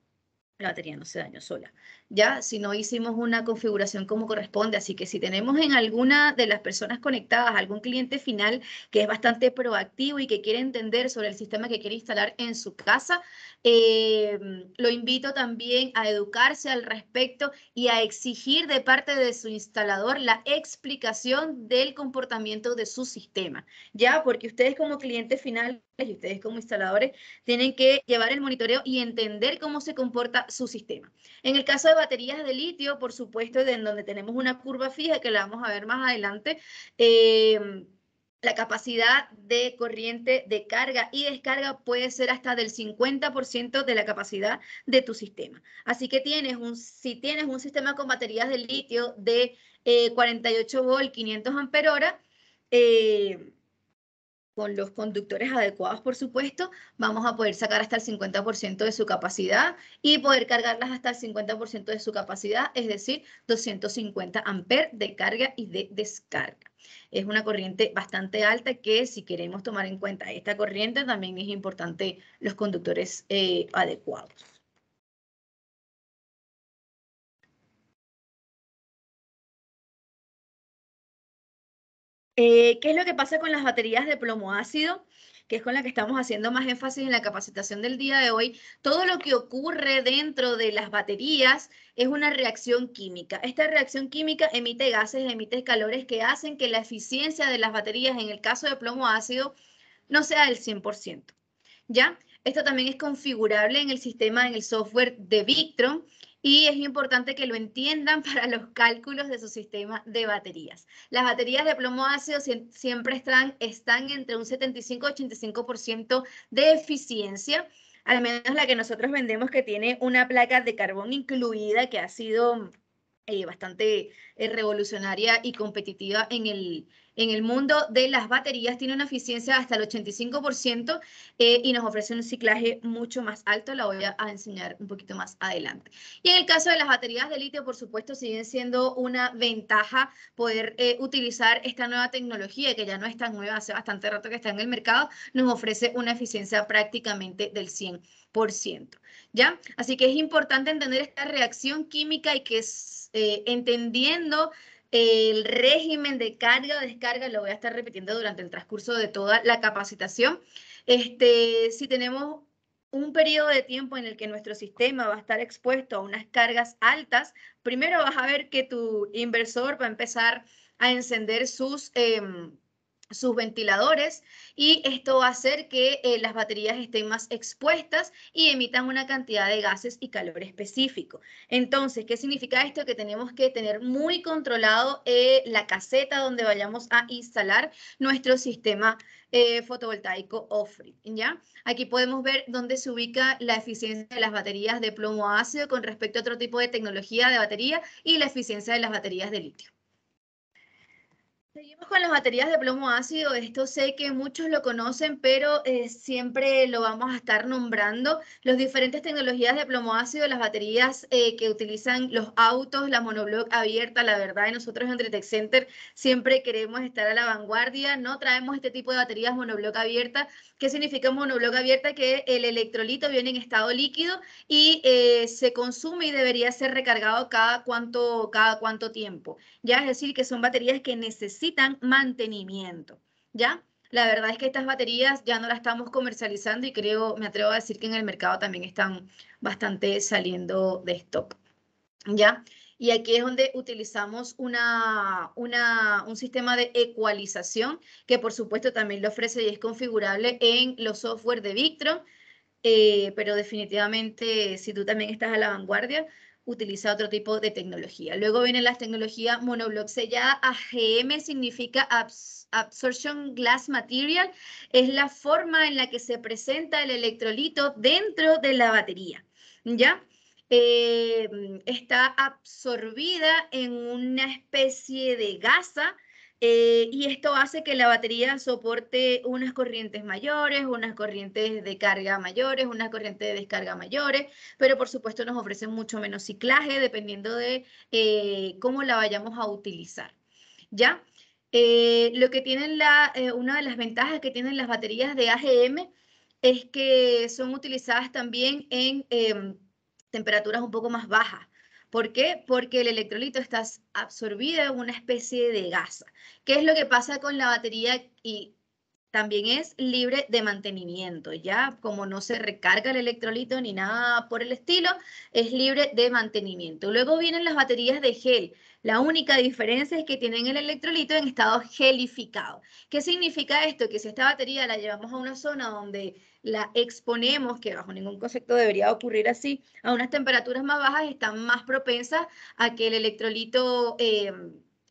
La batería no se dañó sola. ¿ya? Si no hicimos una configuración como corresponde. Así que si tenemos en alguna de las personas conectadas algún cliente final que es bastante proactivo y que quiere entender sobre el sistema que quiere instalar en su casa, eh, lo invito también a educarse al respecto y a exigir de parte de su instalador la explicación del comportamiento de su sistema, ¿ya? Porque ustedes como clientes finales y ustedes como instaladores tienen que llevar el monitoreo y entender cómo se comporta su sistema. En el caso de baterías de litio, por supuesto, en donde tenemos una curva fija que la vamos a ver más adelante. Eh, la capacidad de corriente de carga y descarga puede ser hasta del 50% de la capacidad de tu sistema. Así que tienes un, si tienes un sistema con baterías de litio de 48 eh, volt, 500 amperes con los conductores adecuados, por supuesto, vamos a poder sacar hasta el 50% de su capacidad y poder cargarlas hasta el 50% de su capacidad, es decir, 250 amperes de carga y de descarga. Es una corriente bastante alta que si queremos tomar en cuenta esta corriente, también es importante los conductores eh, adecuados. Eh, ¿Qué es lo que pasa con las baterías de plomo ácido? que es con la que estamos haciendo más énfasis en la capacitación del día de hoy, todo lo que ocurre dentro de las baterías es una reacción química. Esta reacción química emite gases, emite calores que hacen que la eficiencia de las baterías, en el caso de plomo ácido, no sea del 100%. ¿Ya? Esto también es configurable en el sistema, en el software de Victron, y es importante que lo entiendan [laughs] para los cálculos de su sistema de baterías. Las baterías de plomo ácido siempre están, están entre un 75 85% de eficiencia, al menos la que nosotros vendemos que tiene una placa de carbón incluida que ha sido eh, bastante eh, revolucionaria y competitiva en el, en el mundo de las baterías tiene una eficiencia hasta el 85% eh, y nos ofrece un ciclaje mucho más alto. La voy a, enseñar un poquito más adelante. Y en el caso de las baterías de litio, por supuesto, siguen siendo una ventaja poder eh, utilizar esta nueva tecnología que ya no es tan nueva, hace bastante rato que está en el mercado, nos ofrece una eficiencia prácticamente del 100%. ¿Ya? Así que es importante entender esta reacción química y que es, eh, entendiendo el régimen de carga, o descarga, lo voy a estar repitiendo durante el transcurso de toda la capacitación. Este, si tenemos un periodo de tiempo en el que nuestro sistema va a estar expuesto a unas cargas altas, primero vas a ver que tu inversor va a empezar a encender sus... Em, sus ventiladores y esto va a hacer que eh, las baterías estén más expuestas y emitan una cantidad de gases y calor específico. Entonces, ¿qué significa esto? Que tenemos que tener muy controlado eh, la caseta donde vayamos a instalar nuestro sistema eh, fotovoltaico off-grid, ¿ya? Aquí podemos ver dónde se ubica la eficiencia de las baterías de plomo ácido con respecto a otro tipo de tecnología de batería y la eficiencia de las baterías de litio. Seguimos con las baterías de plomo ácido. Esto sé que muchos lo conocen, pero eh, siempre lo vamos a estar nombrando. Las diferentes tecnologías de plomo ácido, las baterías eh, que utilizan los autos, la monobloc abierta, la verdad, nosotros en Tritec Center siempre queremos estar a la vanguardia. No traemos este tipo de baterías monobloc abierta. ¿Qué significa monobloc abierta? Que el electrolito viene en estado líquido y eh, se consume y debería ser recargado cada cuánto, cada cuánto tiempo. Ya es decir, que son baterías que necesitan necesitan mantenimiento, ¿ya? La verdad es que estas baterías ya no las estamos comercializando y creo, me atrevo a decir que en el mercado también están bastante saliendo de stock, ¿ya? Y aquí es donde utilizamos una, un sistema de ecualización que por supuesto también lo ofrece y es configurable en los software de Victron, eh, pero definitivamente si tú también estás a la vanguardia, utiliza otro tipo de tecnología. Luego vienen las tecnologías monoblock Ya AGM significa Absorption Glass Material. Es la forma en la que se presenta el electrolito dentro de la batería. ¿Ya? Eh, está absorbida en una especie de gasa eh, y esto hace que la batería soporte unas corrientes mayores, unas corrientes de carga mayores, unas corrientes de descarga mayores, pero por supuesto nos ofrece mucho menos ciclaje dependiendo de eh, cómo la vayamos a utilizar. ¿Ya? Eh, lo que tienen una de las ventajas que tienen las baterías de AGM es que son utilizadas también en em, temperaturas un poco más bajas. ¿Por qué? Porque el electrolito está absorbido en una especie de gasa. ¿Qué es lo que pasa con la batería y también es libre de mantenimiento, ¿ya? Como no se recarga el electrolito ni nada por el estilo, es libre de mantenimiento. Luego vienen las baterías de gel. La única diferencia es que tienen el electrolito en estado gelificado. ¿Qué significa esto? Que si esta batería la llevamos a una zona donde la exponemos, que bajo ningún concepto debería ocurrir así, a unas temperaturas más bajas, están más propensas a que el electrolito... Eh,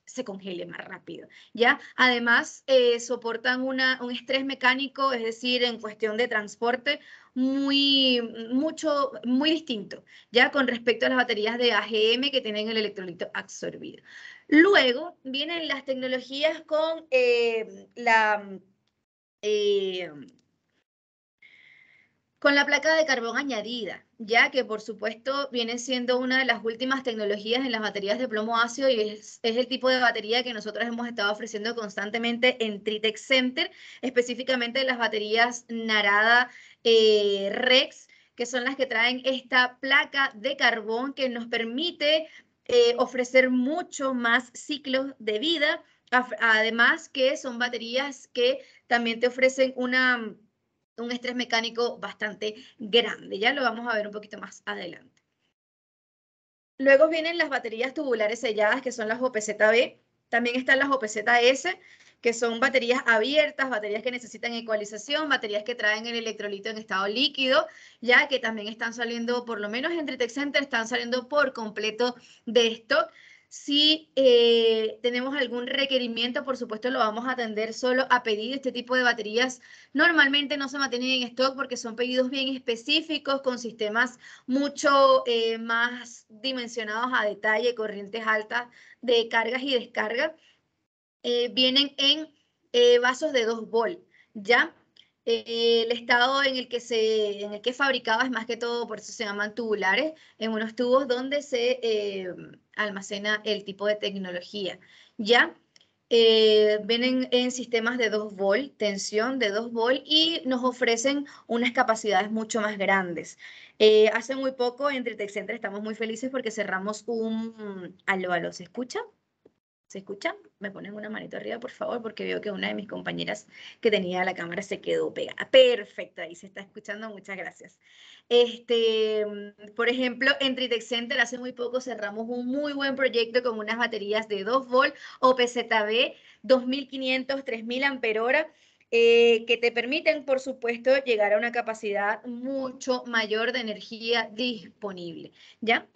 se congele más rápido, ¿ya? Además, eh, soportan un estrés mecánico, es decir, en cuestión de transporte, muy, mucho, muy distinto, ¿ya? Con respecto a las baterías de AGM que tienen el electrolito absorbido. Luego vienen las tecnologías con eh, la... Eh, con la placa de carbón añadida, ya que por supuesto viene siendo una de las últimas tecnologías en las baterías de plomo ácido y es, el tipo de batería que nosotros hemos estado ofreciendo constantemente en Tritech Center, específicamente las baterías Narada eh, Rex, que son las que traen esta placa de carbón que nos permite eh, ofrecer mucho más ciclos de vida, además que son baterías que también te ofrecen una un estrés mecánico bastante grande. Ya lo vamos a ver un poquito más adelante. Luego vienen las baterías tubulares selladas, que son las OPZB. También están las OPZS, que son baterías abiertas, baterías que necesitan ecualización, baterías que traen el electrolito en estado líquido, ya que también están saliendo, por lo menos entre Tech Center, están saliendo por completo de stock. Si eh, tenemos algún requerimiento, por supuesto lo vamos a atender solo a pedir Este tipo de baterías normalmente no se mantienen en stock porque son pedidos bien específicos con sistemas mucho eh, más dimensionados a detalle, corrientes altas de cargas y descargas. Eh, vienen en vasos de 2 volt, ¿ya? Eh, el estado en el que se en el que fabricaba es más que todo, por eso se llaman tubulares, en unos tubos donde se eh, almacena el tipo de tecnología. Ya eh, vienen en sistemas de 2 volt, tensión de 2 volt y nos ofrecen unas capacidades mucho más grandes. hace muy poco entre Tritechcenter estamos muy felices porque cerramos un... ¿Aló, aló, se escucha? ¿Se escucha? Me ponen una manito arriba, por favor, porque veo que una de mis compañeras que tenía la cámara se quedó pegada. Perfecto, ahí se está escuchando, muchas gracias. Este, por ejemplo, en Tritex Center hace muy poco cerramos un muy buen proyecto con unas baterías de 2 volt o PZB 2500, 3000 amperora, que te permiten, por supuesto, llegar a una capacidad mucho mayor de energía disponible. ¿Ya?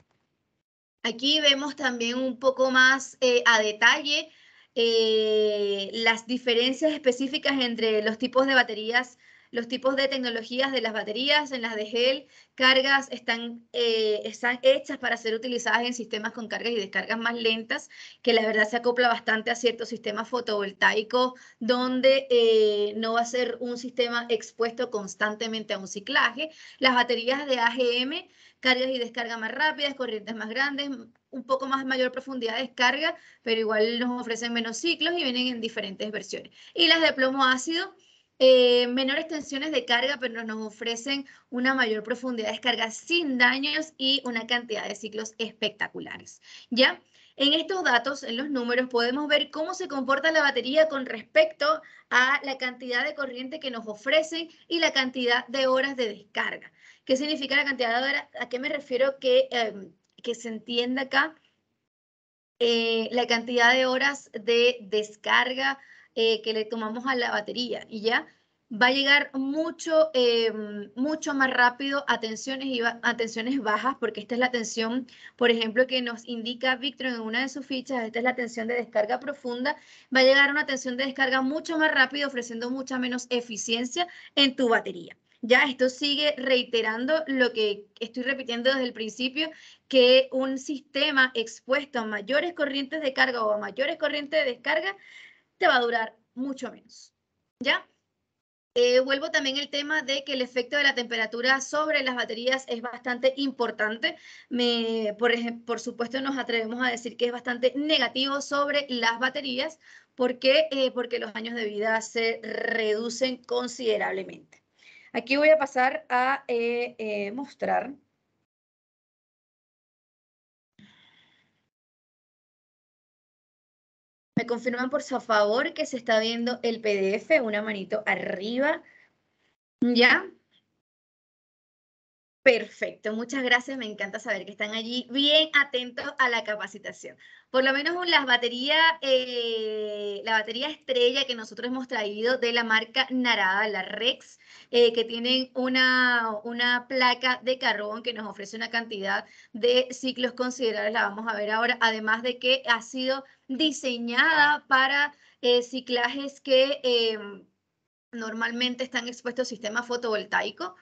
Aquí vemos también un poco más eh, a detalle eh, las diferencias específicas entre los tipos de baterías los tipos de tecnologías de las baterías en las de gel, cargas están, eh, están hechas para ser utilizadas en sistemas con cargas y descargas más lentas, que la verdad se acopla bastante a ciertos sistemas fotovoltaicos donde eh, no va a ser un sistema expuesto constantemente a un ciclaje. Las baterías de AGM, cargas y descargas más rápidas, corrientes más grandes, un poco más mayor profundidad de descarga, pero igual nos ofrecen menos ciclos y vienen en diferentes versiones. Y las de plomo ácido, eh, menores tensiones de carga, pero nos ofrecen una mayor profundidad de descarga sin daños y una cantidad de ciclos espectaculares. ¿Ya? En estos datos, en los números, podemos ver cómo se comporta la batería con respecto a la cantidad de corriente que nos ofrecen y la cantidad de horas de descarga. ¿Qué significa la cantidad de horas? ¿A qué me refiero que, em, se entienda acá? Eh, la cantidad de horas de descarga eh, que le tomamos a la batería y ya va a llegar mucho, eh, mucho más rápido a tensiones, y bajas, porque esta es la tensión, por ejemplo, que nos indica Víctor en una de sus fichas, esta es la tensión de descarga profunda, va a llegar una tensión de descarga mucho más rápido, ofreciendo mucha menos eficiencia en tu batería. Ya esto sigue reiterando lo que estoy repitiendo desde el principio, que un sistema expuesto a mayores corrientes de carga o a mayores corrientes de descarga te va a durar mucho menos. ¿Ya? Eh, vuelvo también el tema de que el efecto de la temperatura sobre las baterías es bastante importante. Me, por, por supuesto, nos atrevemos a decir que es bastante negativo sobre las baterías porque, eh, porque los años de vida se reducen considerablemente. Aquí voy a pasar a eh, eh, mostrar Me confirman por favor que se está viendo el PDF, una manito arriba. ¿Ya? Perfecto, muchas gracias. Me encanta saber que están allí bien atentos a la capacitación. Por lo menos las baterías, eh, la batería estrella que nosotros hemos traído de la marca Narada, la Rex, eh, que tienen una, una placa de carbón que nos ofrece una cantidad de ciclos considerables, la vamos a ver ahora, además de que ha sido diseñada para eh, ciclajes que eh, normalmente están expuestos a sistema fotovoltaico.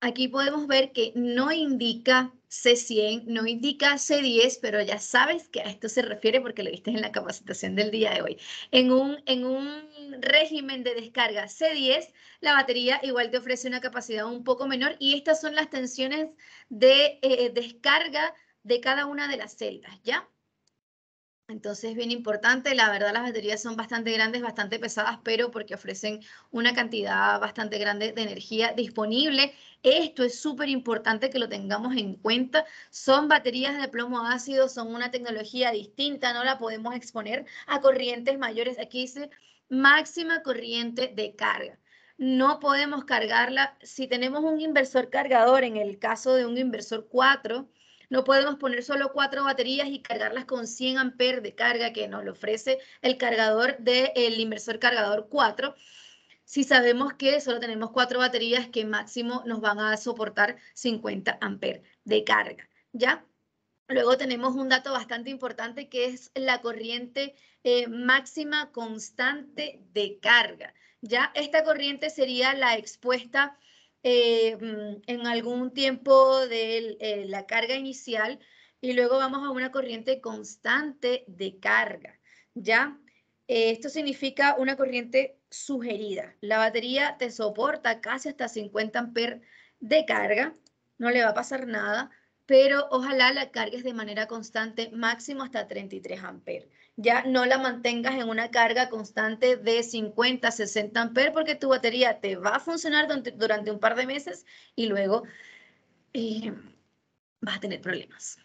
Aquí podemos ver que no indica C100, no indica C10, pero ya sabes que a esto se refiere porque lo viste en la capacitación del día de hoy. En un, régimen de descarga C10, la batería igual te ofrece una capacidad un poco menor y estas son las tensiones de eh, descarga de cada una de las celdas, ¿ya? Entonces, bien importante, la verdad las baterías son bastante grandes, bastante pesadas, pero porque ofrecen una cantidad bastante grande de energía disponible. Esto es súper importante que lo tengamos en cuenta. Son baterías de plomo ácido, son una tecnología distinta, no la podemos exponer a corrientes mayores. Aquí dice máxima corriente de carga no podemos cargarla. Si tenemos un inversor cargador, en el caso de un inversor 4, no podemos poner solo cuatro baterías y cargarlas con 100 amperes de carga que nos lo ofrece el cargador del inversor cargador 4 si sabemos que solo tenemos cuatro baterías que máximo nos van a soportar 50 amperes de carga, ¿ya? Luego tenemos un dato bastante importante que es la corriente eh, máxima constante de carga, ¿ya? Esta corriente sería la expuesta eh, mm, en algún tiempo de eh, la carga inicial y luego vamos a una corriente constante de carga, ¿ya? Eh, esto significa una corriente sugerida. La batería te soporta casi hasta 50 amperes de carga, no le va a pasar nada, pero ojalá la cargues de manera constante, máximo hasta 33 amperes ya no la mantengas en una carga constante de 50, 60 amperes, porque tu batería te va a funcionar durante, un par de meses y luego eh, vas a tener problemas.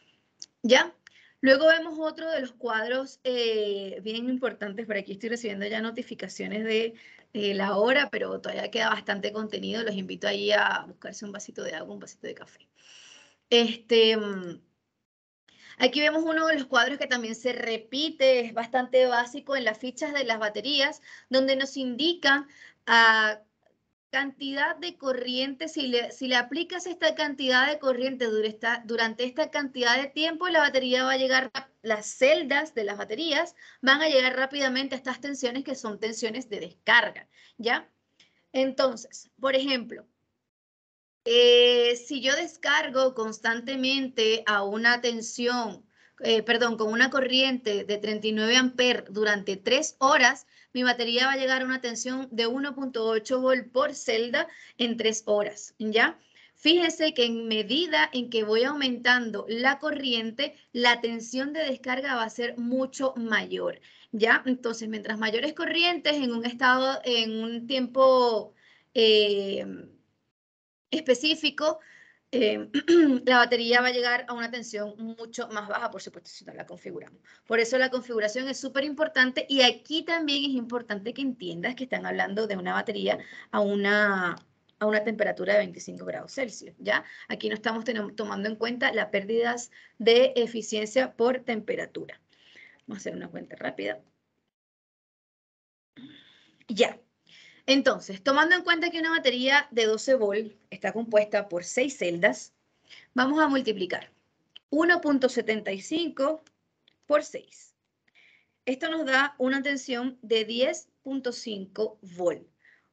¿Ya? Luego vemos otro de los cuadros eh, bien importantes. Por aquí estoy recibiendo ya notificaciones de eh, la hora, pero todavía queda bastante contenido. Los invito ahí a buscarse un vasito de agua, un vasito de café. Este mm, Aquí vemos uno de los cuadros que también se repite, es bastante básico en las fichas de las baterías, donde nos indica ah, cantidad de corriente, si le, aplicas esta cantidad de corriente durante esta, durante esta cantidad de tiempo, la batería va a llegar, las celdas de las baterías van a llegar rápidamente a estas tensiones que son tensiones de descarga, ¿ya? Entonces, por ejemplo, eh, si yo descargo constantemente a una tensión, eh, perdón, con una corriente de 39 amperes durante 3 horas, mi batería va a llegar a una tensión de 1.8 volt por celda en 3 horas, ¿ya? Fíjese que en medida en que voy aumentando la corriente, la tensión de descarga va a ser mucho mayor, ¿ya? Entonces, mientras mayores corrientes en un estado, en un tiempo... Eh, específico, eh, [clears throat] la batería va a llegar a una tensión mucho más baja, por supuesto, si no la configuramos. Por eso la configuración es súper importante y aquí también es importante que entiendas que están hablando de una batería a una, a una temperatura de 25 grados Celsius, ¿ya? Aquí no estamos tomando en cuenta las pérdidas de eficiencia por temperatura. Vamos a hacer una cuenta rápida. Ya, entonces, tomando en cuenta que una batería de 12 volt está compuesta por 6 celdas, vamos a multiplicar 1.75 por 6. Esto nos da una tensión de 10.5 volt.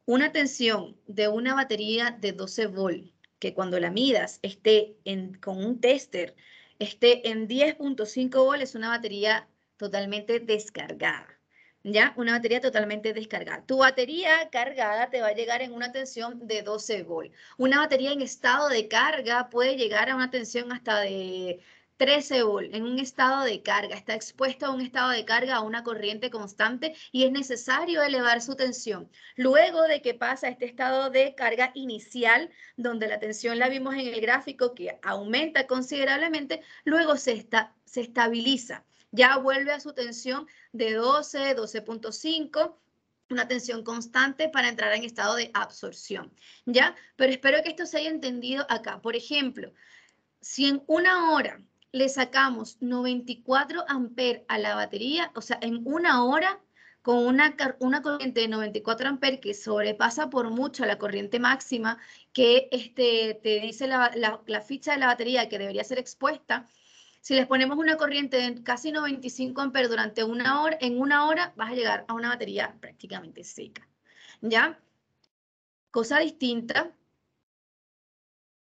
Una tensión de una batería de 12 volt, que cuando la midas esté con un tester, esté en 10.5 volt, es una batería totalmente descargada. ¿ya? Una batería totalmente descargada. Tu batería cargada te va a llegar en una tensión de 12 volts. Una batería en estado de carga puede llegar a una tensión hasta de 13 volt en un estado de carga, está expuesto a un estado de carga, a una corriente constante y es necesario elevar su tensión. Luego de que pasa este estado de carga inicial, donde la tensión la vimos en el gráfico que aumenta considerablemente, luego se, se estabiliza ya vuelve a su tensión de 12, 12.5 una tensión constante para entrar en estado de absorción, ¿ya? Pero espero que esto se haya entendido acá. Por ejemplo, si en una hora le sacamos 94 amperes a la batería, o sea, en una hora con una, una corriente de 94 amperes que sobrepasa por mucho la corriente máxima que este, te dice la ficha de la batería que debería ser expuesta, si les ponemos una corriente de casi 95 amperes durante una hora, en una hora vas a llegar a una batería prácticamente seca. ¿Ya? Cosa distinta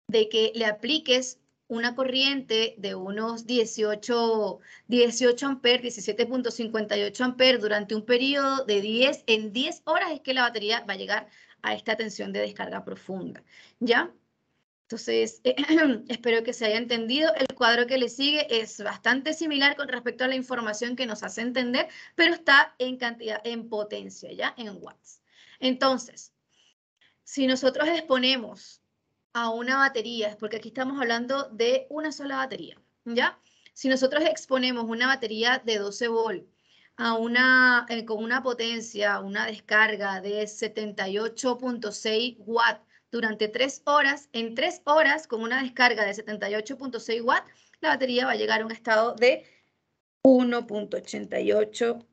de que le apliques una corriente de unos 18, 18 amperes, 17.58 amperes durante un periodo de 10, en 10 horas es que la batería va a llegar a esta tensión de descarga profunda. ¿Ya? Entonces, [clears throat] espero que se haya entendido. El cuadro que le sigue es bastante similar con respecto a la información que nos hace entender, pero está en cantidad, en potencia, ¿ya? En watts. Entonces, si nosotros exponemos a una batería, porque aquí estamos hablando de una sola batería, ¿ya? Si nosotros exponemos una batería de 12 volt a una, eh, con una potencia, una descarga de 78.6 watts, durante tres horas. En tres horas, con una descarga de 78.6 watts, la batería va a llegar a un estado de 1.88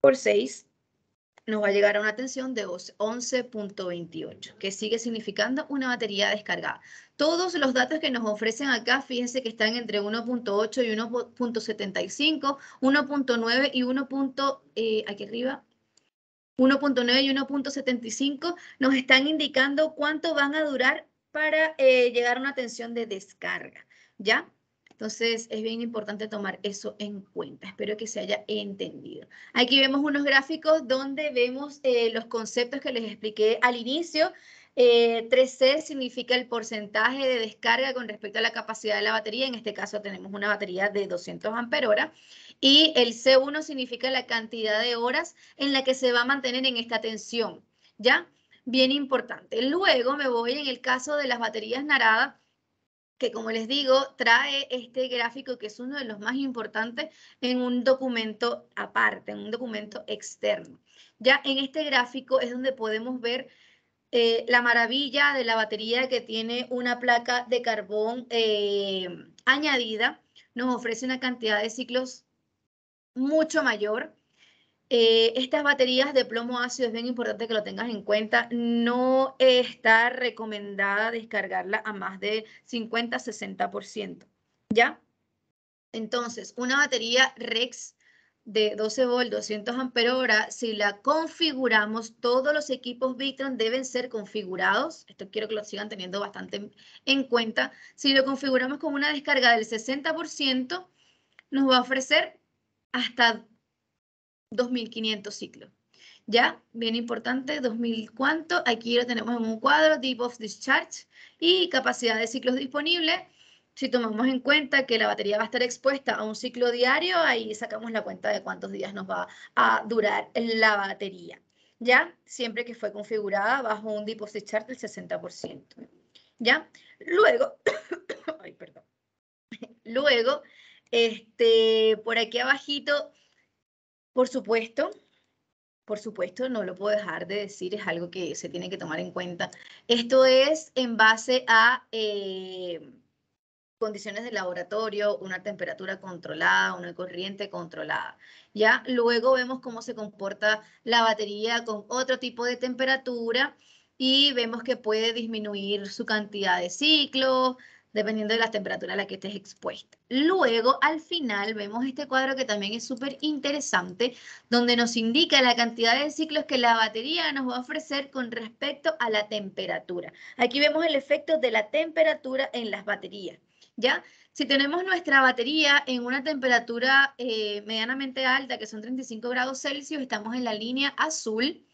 por 6 nos va a llegar a una tensión de 11.28, que sigue significando una batería descargada. Todos los datos que nos ofrecen acá, fíjense que están entre 1.8 y 1.75, 1.9 y 1. Eh, aquí arriba, 1.9 y 1.75 nos están indicando cuánto van a durar para eh, llegar a una tensión de descarga, ¿ya? Entonces es bien importante tomar eso en cuenta. Espero que se haya entendido. Aquí vemos unos gráficos donde vemos eh, los conceptos que les expliqué al inicio. 3C eh, significa el porcentaje de descarga con respecto a la capacidad de la batería. En este caso tenemos una batería de 200 amperes hora y el C1 significa la cantidad de horas en la que se va a mantener en esta tensión, ¿ya? Bien importante. Luego me voy en el caso de las baterías Narada, que como les digo, trae este gráfico que es uno de los más importantes en un documento aparte, en un documento externo. Ya en este gráfico es donde podemos ver eh, la maravilla de la batería que tiene una placa de carbón eh, añadida. Nos ofrece una cantidad de ciclos mucho mayor. Eh, estas baterías de plomo ácido es bien importante que lo tengas en cuenta. No está recomendada descargarla a más de 50-60%. ¿Ya? Entonces, una batería REX de 12 volt, 200 Ah, si la configuramos, todos los equipos Victron deben ser configurados. Esto quiero que lo sigan teniendo bastante en cuenta. Si lo configuramos con una descarga del 60%, nos va a ofrecer hasta 2500 ciclos. ¿Ya? Bien importante, 2000 cuánto. Aquí lo tenemos en un cuadro, Deep of Discharge y capacidad de ciclos disponible. Si tomamos en cuenta que la batería va a estar expuesta a un ciclo diario, ahí sacamos la cuenta de cuántos días nos va a durar la batería. ¿Ya? Siempre que fue configurada bajo un Deep of Discharge del 60%. ¿Ya? Luego, [coughs] ay, perdón. Luego este, por aquí abajito, por supuesto, por supuesto, no lo puedo dejar de decir, es algo que se tiene que tomar en cuenta. Esto es en base a eh, condiciones de laboratorio, una temperatura controlada, una corriente controlada. Ya luego vemos cómo se comporta la batería con otro tipo de temperatura y vemos que puede disminuir su cantidad de ciclos, dependiendo de la temperatura a la que estés expuesta. Luego, al final, vemos este cuadro que también es súper interesante, donde nos indica la cantidad de ciclos que la batería nos va a ofrecer con respecto a la temperatura. Aquí vemos el efecto de la temperatura en las baterías. ¿Ya? Si tenemos nuestra batería en una temperatura eh, medianamente alta, que son 35 grados Celsius, estamos en la línea azul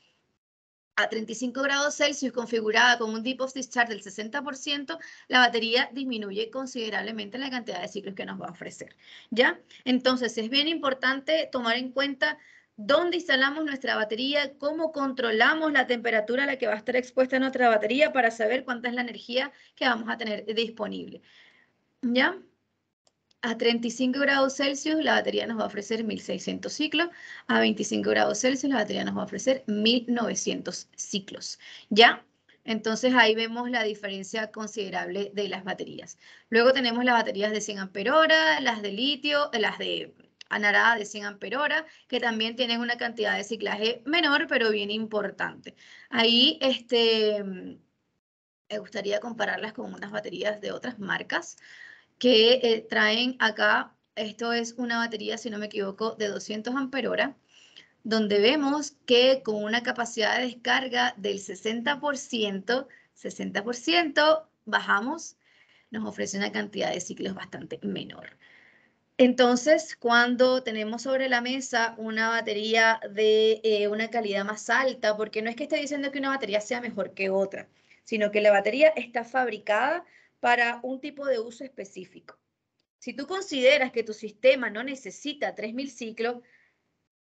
a 35 grados Celsius configurada con un deep of discharge del 60%, la batería disminuye considerablemente la cantidad de ciclos que nos va a ofrecer. ¿ya? Entonces es bien importante tomar en cuenta dónde instalamos nuestra batería, cómo controlamos la temperatura a la que va a estar expuesta nuestra batería para saber cuánta es la energía que vamos a tener disponible. ¿Ya? A 35 grados Celsius la batería nos va a ofrecer 1600 ciclos, a 25 grados Celsius la batería nos va a ofrecer 1900 ciclos. ¿Ya? Entonces ahí vemos la diferencia considerable de las baterías. Luego tenemos las baterías de 100 hora, las de litio, eh, las de anarada de 100 hora, que también tienen una cantidad de ciclaje menor, pero bien importante. Ahí este, me gustaría compararlas con unas baterías de otras marcas que eh, traen acá, esto es una batería, si no me equivoco, de 200 amperora, donde vemos que con una capacidad de descarga del 60%, 60% bajamos, nos ofrece una cantidad de ciclos bastante menor. Entonces, cuando tenemos sobre la mesa una batería de eh, una calidad más alta, porque no es que esté diciendo que una batería sea mejor que otra, sino que la batería está fabricada para un tipo de uso específico. Si tú consideras que tu sistema no necesita 3.000 ciclos,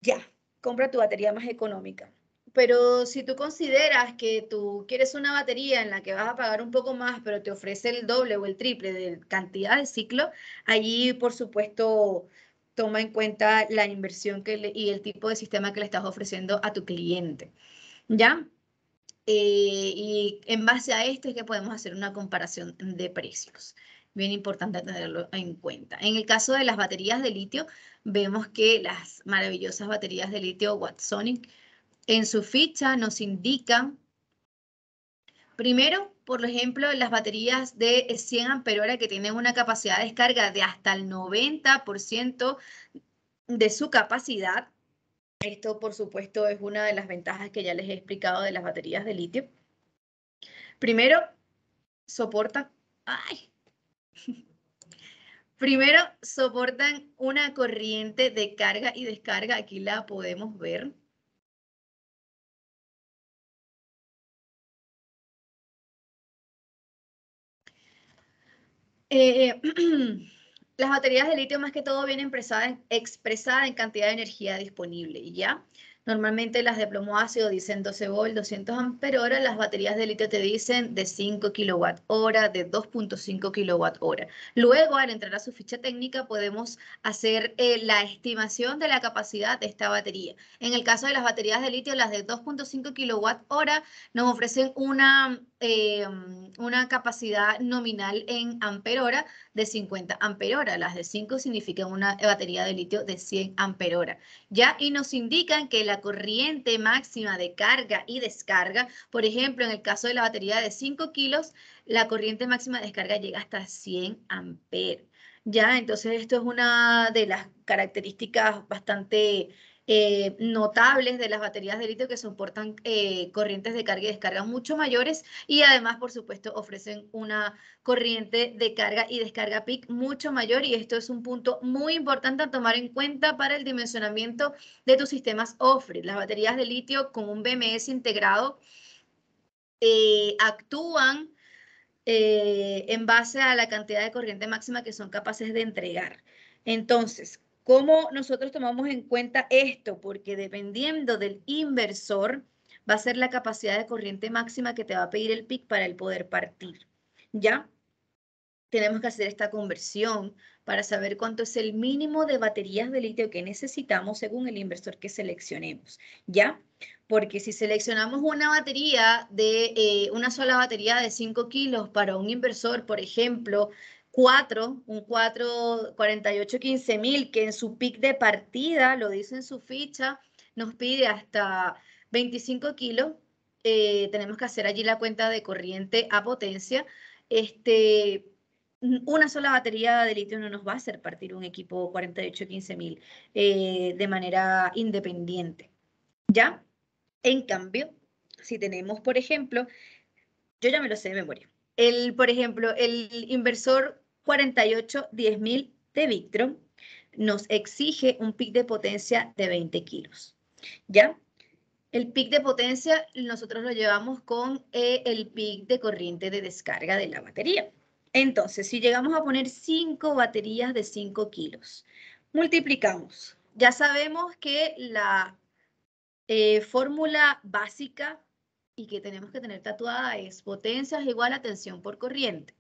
ya, compra tu batería más económica. Pero si tú consideras que tú quieres una batería en la que vas a pagar un poco más, pero te ofrece el doble o el triple de cantidad de ciclo allí por supuesto toma en cuenta la inversión que le, y el tipo de sistema que le estás ofreciendo a tu cliente. ¿Ya? Eh, y en base a esto es que podemos hacer una comparación de precios. Bien importante tenerlo en cuenta. En el caso de las baterías de litio, vemos que las maravillosas baterías de litio Watsonic en su ficha nos indican, primero, por ejemplo, las baterías de 100 amperohora que tienen una capacidad de descarga de hasta el 90% de su capacidad esto, por supuesto, es una de las ventajas que ya les he explicado de las baterías de litio. Primero, soportan... ¡Ay! [laughs] Primero, soportan una corriente de carga y descarga. Aquí la podemos ver. Eh, [clears throat] las baterías de litio más que todo vienen expresadas en cantidad de energía disponible y ya. Normalmente las de plomo ácido dicen 12 volt, 200 amper hora, las baterías de litio te dicen de 5 kWh, hora, de 2.5 kWh. hora. Luego, al entrar a su ficha técnica, podemos hacer eh, la estimación de la capacidad de esta batería. En el caso de las baterías de litio, las de 2.5 kWh hora nos ofrecen una, eh, una capacidad nominal en Amperhora. hora de 50 amperora Las de 5 significan una batería de litio de 100 amperora Ya, y nos indican que la corriente máxima de carga y descarga, por ejemplo, en el caso de la batería de 5 kilos, la corriente máxima de descarga llega hasta 100 amperes. Ya, entonces esto es una de las características bastante eh, notables de las baterías de litio que soportan eh, corrientes de carga y descarga mucho mayores y además, por supuesto, ofrecen una corriente de carga y descarga pic mucho mayor y esto es un punto muy importante a tomar en cuenta para el dimensionamiento de tus sistemas off Las baterías de litio con un BMS integrado eh, actúan en base a la cantidad de corriente máxima que son capaces de entregar. Entonces, ¿Cómo nosotros tomamos en cuenta esto? Porque dependiendo del inversor, va a ser la capacidad de corriente máxima que te va a pedir el PIC para el poder partir. ¿Ya? Tenemos que hacer esta conversión para saber cuánto es el mínimo de baterías de litio que necesitamos según el inversor que seleccionemos. ¿Ya? Porque si seleccionamos una batería de eh, una sola batería de 5 kilos para un inversor, por ejemplo, 4, un 4, 48, 15 mil, que en su pic de partida, lo dice en su ficha, nos pide hasta 25 kilos. Eh, tenemos que hacer allí la cuenta de corriente a potencia. Este, una sola batería de litio no nos va a hacer partir un equipo 48-15 mil eh, de manera independiente. ¿Ya? En cambio, si tenemos, por ejemplo, yo ya me lo sé de memoria. El, por ejemplo, el inversor 48-10000 de Victron nos exige un pic de potencia de 20 kilos. ¿Ya? El pic de potencia nosotros lo llevamos con eh, el pic de corriente de descarga de la batería. Entonces, si llegamos a poner 5 baterías de 5 kilos, multiplicamos. Ya sabemos que la eh, fórmula básica y que tenemos que tener tatuada es potencia es igual a tensión por corriente.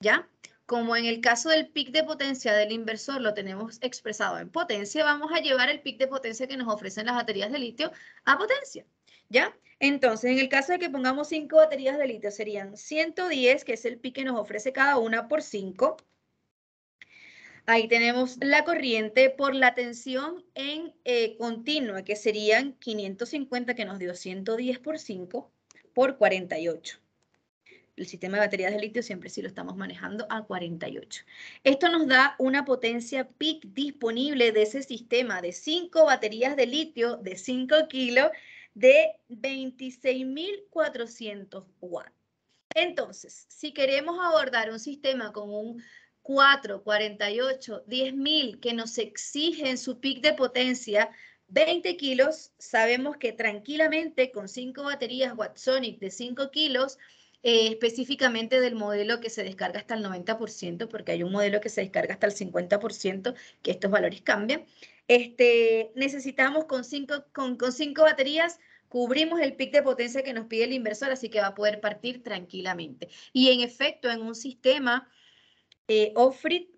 ¿Ya? como en el caso del pic de potencia del inversor lo tenemos expresado en potencia, vamos a llevar el pic de potencia que nos ofrecen las baterías de litio a potencia. ¿Ya? Entonces, en el caso de que pongamos 5 baterías de litio, serían 110, que es el pic que nos ofrece cada una por 5. Ahí tenemos la corriente por la tensión en eh, continua, que serían 550 que nos dio 110 por 5 por 48 el sistema de baterías de litio siempre sí lo estamos manejando a 48. Esto nos da una potencia peak disponible de ese sistema de 5 baterías de litio de 5 kilos de 26.400 watts. Entonces, si queremos abordar un sistema con un 4, 48, 10.000 que nos exigen su pic de potencia, 20 kilos, sabemos que tranquilamente con 5 baterías Watsonic de 5 kilos, eh, específicamente del modelo que se descarga hasta el 90%, porque hay un modelo que se descarga hasta el 50%, que estos valores cambian. Este, necesitamos con cinco, con, cinco baterías cubrimos el pic de potencia que nos pide el inversor, así que va a poder partir tranquilamente. Y en efecto, en un sistema eh, off-grid,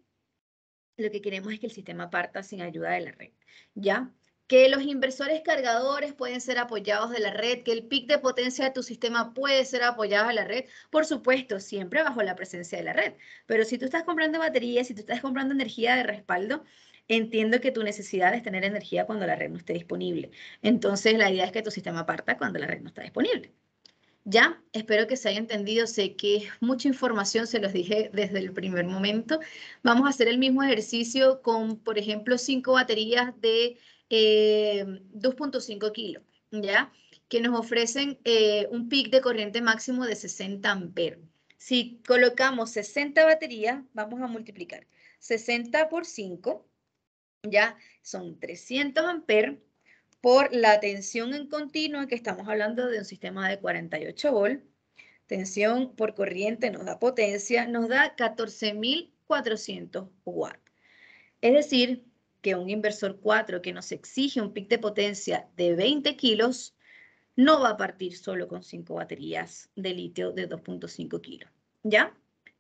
lo que queremos es que el sistema parta sin ayuda de la red, ¿ya? que los inversores cargadores pueden ser apoyados de la red, que el pic de potencia de tu sistema puede ser apoyado a la red, por supuesto, siempre bajo la presencia de la red. Pero si tú estás comprando baterías, si tú estás comprando energía de respaldo, entiendo que tu necesidad es tener energía cuando la red no esté disponible. Entonces, la idea es que tu sistema parta cuando la red no está disponible. Ya, espero que se haya entendido. Sé que mucha información, se los dije desde el primer momento. Vamos a hacer el mismo ejercicio con, por ejemplo, cinco baterías de 2.5 eh, kilos, ¿ya? Que nos ofrecen eh, un pic de corriente máximo de 60 amperes. Si colocamos 60 baterías, vamos a multiplicar 60 por 5, ya son 300 amperes por la tensión en continua, que estamos hablando de un sistema de 48 volt. Tensión por corriente nos da potencia, nos da 14.400 watts. Es decir, que un inversor 4 que nos exige un pic de potencia de 20 kilos, no va a partir solo con 5 baterías de litio de 2.5 kilos, ¿ya?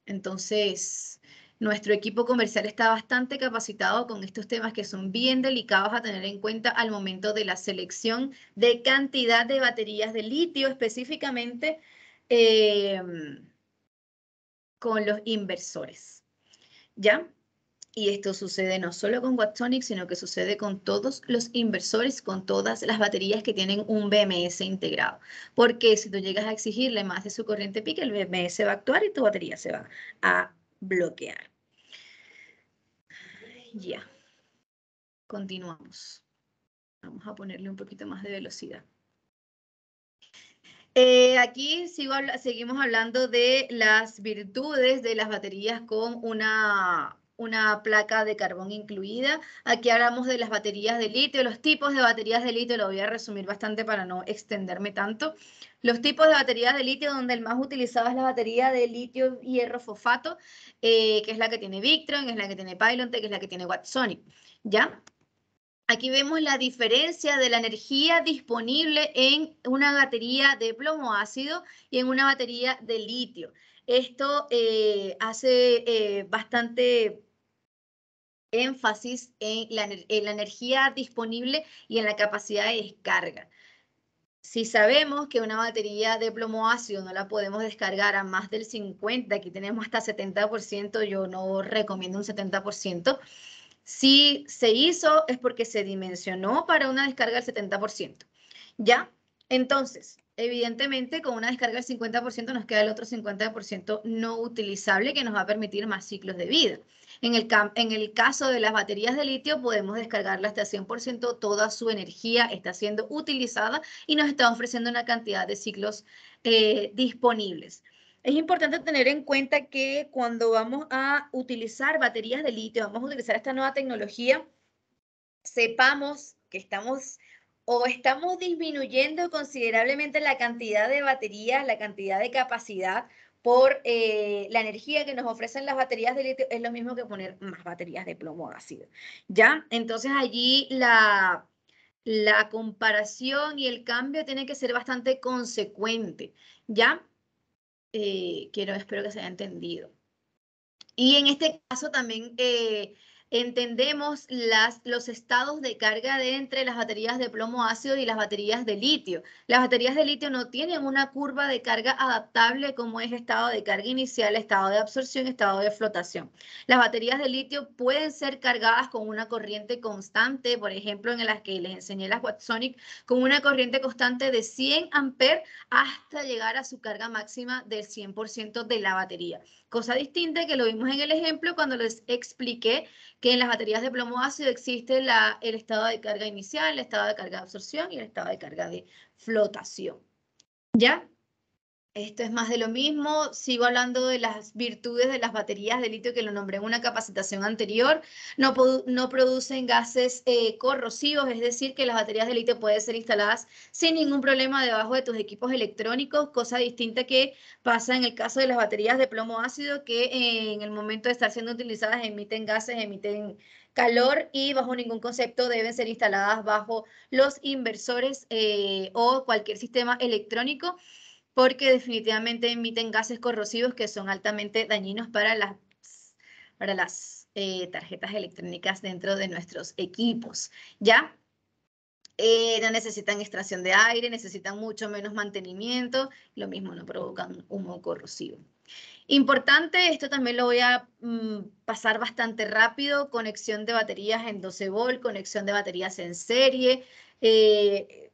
Entonces, nuestro equipo comercial está bastante capacitado con estos temas que son bien delicados a tener en cuenta al momento de la selección de cantidad de baterías de litio específicamente eh, con los inversores. ¿Ya? Y esto sucede no solo con Wattonic, sino que sucede con todos los inversores, con todas las baterías que tienen un BMS integrado. Porque si tú llegas a exigirle más de su corriente pique, el BMS va a actuar y tu batería se va a bloquear. Ya. Continuamos. Vamos a ponerle un poquito más de velocidad. Eh, aquí seguimos hablando de las virtudes de las baterías con una una placa de carbón incluida. Aquí hablamos de las baterías de litio, los tipos de baterías de litio, lo voy a resumir bastante para no extenderme tanto. Los tipos de baterías de litio, donde el más utilizado es la batería de litio hierro fosfato, eh, que es la que tiene Victron, es la que tiene que es la que tiene Watsonic, ¿ya? Aquí vemos la diferencia de la energía disponible en una batería de plomo ácido y en una batería de litio. Esto eh, hace eh, bastante énfasis en la, energía disponible y en la capacidad de descarga. Si sabemos que una batería de plomo ácido no la podemos descargar a más del 50, aquí tenemos hasta 70%, yo no recomiendo un 70%. Si se hizo es porque se dimensionó para una descarga del 70%. ¿Ya? Entonces, evidentemente con una descarga del 50% nos queda el otro 50% no utilizable que nos va a permitir más ciclos de vida. En el, caso de las baterías de litio, podemos descargarla hasta 100%, toda su energía está siendo utilizada y nos está ofreciendo una cantidad de ciclos eh, disponibles. Es importante tener en cuenta que cuando vamos a utilizar baterías de litio, vamos a utilizar esta nueva tecnología, sepamos que estamos o estamos disminuyendo considerablemente la cantidad de baterías, la cantidad de capacidad, por eh, la energía que nos ofrecen las baterías de litio, es lo mismo que poner más baterías de plomo ácido. ¿Ya? Entonces allí la, la comparación y el cambio tiene que ser bastante consecuente. ¿Ya? Eh, quiero, espero que se haya entendido. Y en este caso también eh, entendemos los estados de carga de entre las baterías de plomo ácido y las baterías de litio. Las baterías de litio no tienen una curva de carga adaptable como es estado de carga inicial, estado de absorción, estado de flotación. Las baterías de litio pueden ser cargadas con una corriente constante, por ejemplo, en las que les enseñé las Watsonic, con una corriente constante de 100 amperes hasta llegar a su carga máxima del 100% de la batería. Cosa distinta que lo vimos en el ejemplo cuando les expliqué que en las baterías de plomo ácido existe la, el estado de carga inicial, el estado de carga de absorción y el estado de carga de flotación. ¿Ya? esto es más de lo mismo. Sigo hablando de las virtudes de las baterías de litio que lo nombré en una capacitación anterior. No, producen gases eh, corrosivos, es decir, que las baterías de litio pueden ser instaladas sin ningún problema debajo de tus equipos electrónicos, cosa distinta que pasa en el caso de las baterías de plomo ácido que en el momento de estar siendo utilizadas emiten gases, emiten calor y bajo ningún concepto deben ser instaladas bajo los inversores eh, o cualquier sistema electrónico porque definitivamente emiten gases corrosivos que son altamente dañinos para las, para las eh, tarjetas electrónicas dentro de nuestros equipos. ¿Ya? Eh, no necesitan extracción de aire, necesitan mucho menos mantenimiento, lo mismo no provocan humo corrosivo. Importante, esto también lo voy a mm, pasar bastante rápido, conexión de baterías en 12 volt, conexión de baterías en serie, eh,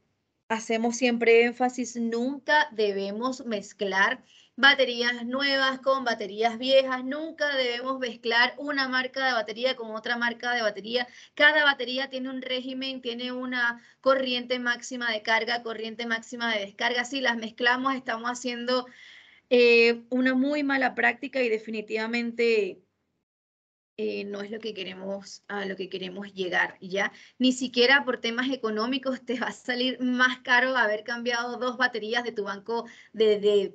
hacemos siempre énfasis, nunca debemos mezclar baterías nuevas con baterías viejas, nunca debemos mezclar una marca de batería con otra marca de batería. Cada batería tiene un régimen, tiene una corriente máxima de carga, corriente máxima de descarga. Si las mezclamos estamos haciendo eh, una muy mala práctica y definitivamente eh, no es lo que queremos, a lo que queremos llegar, ¿ya? Ni siquiera por temas económicos te va a salir más caro haber cambiado dos baterías de tu banco de, de,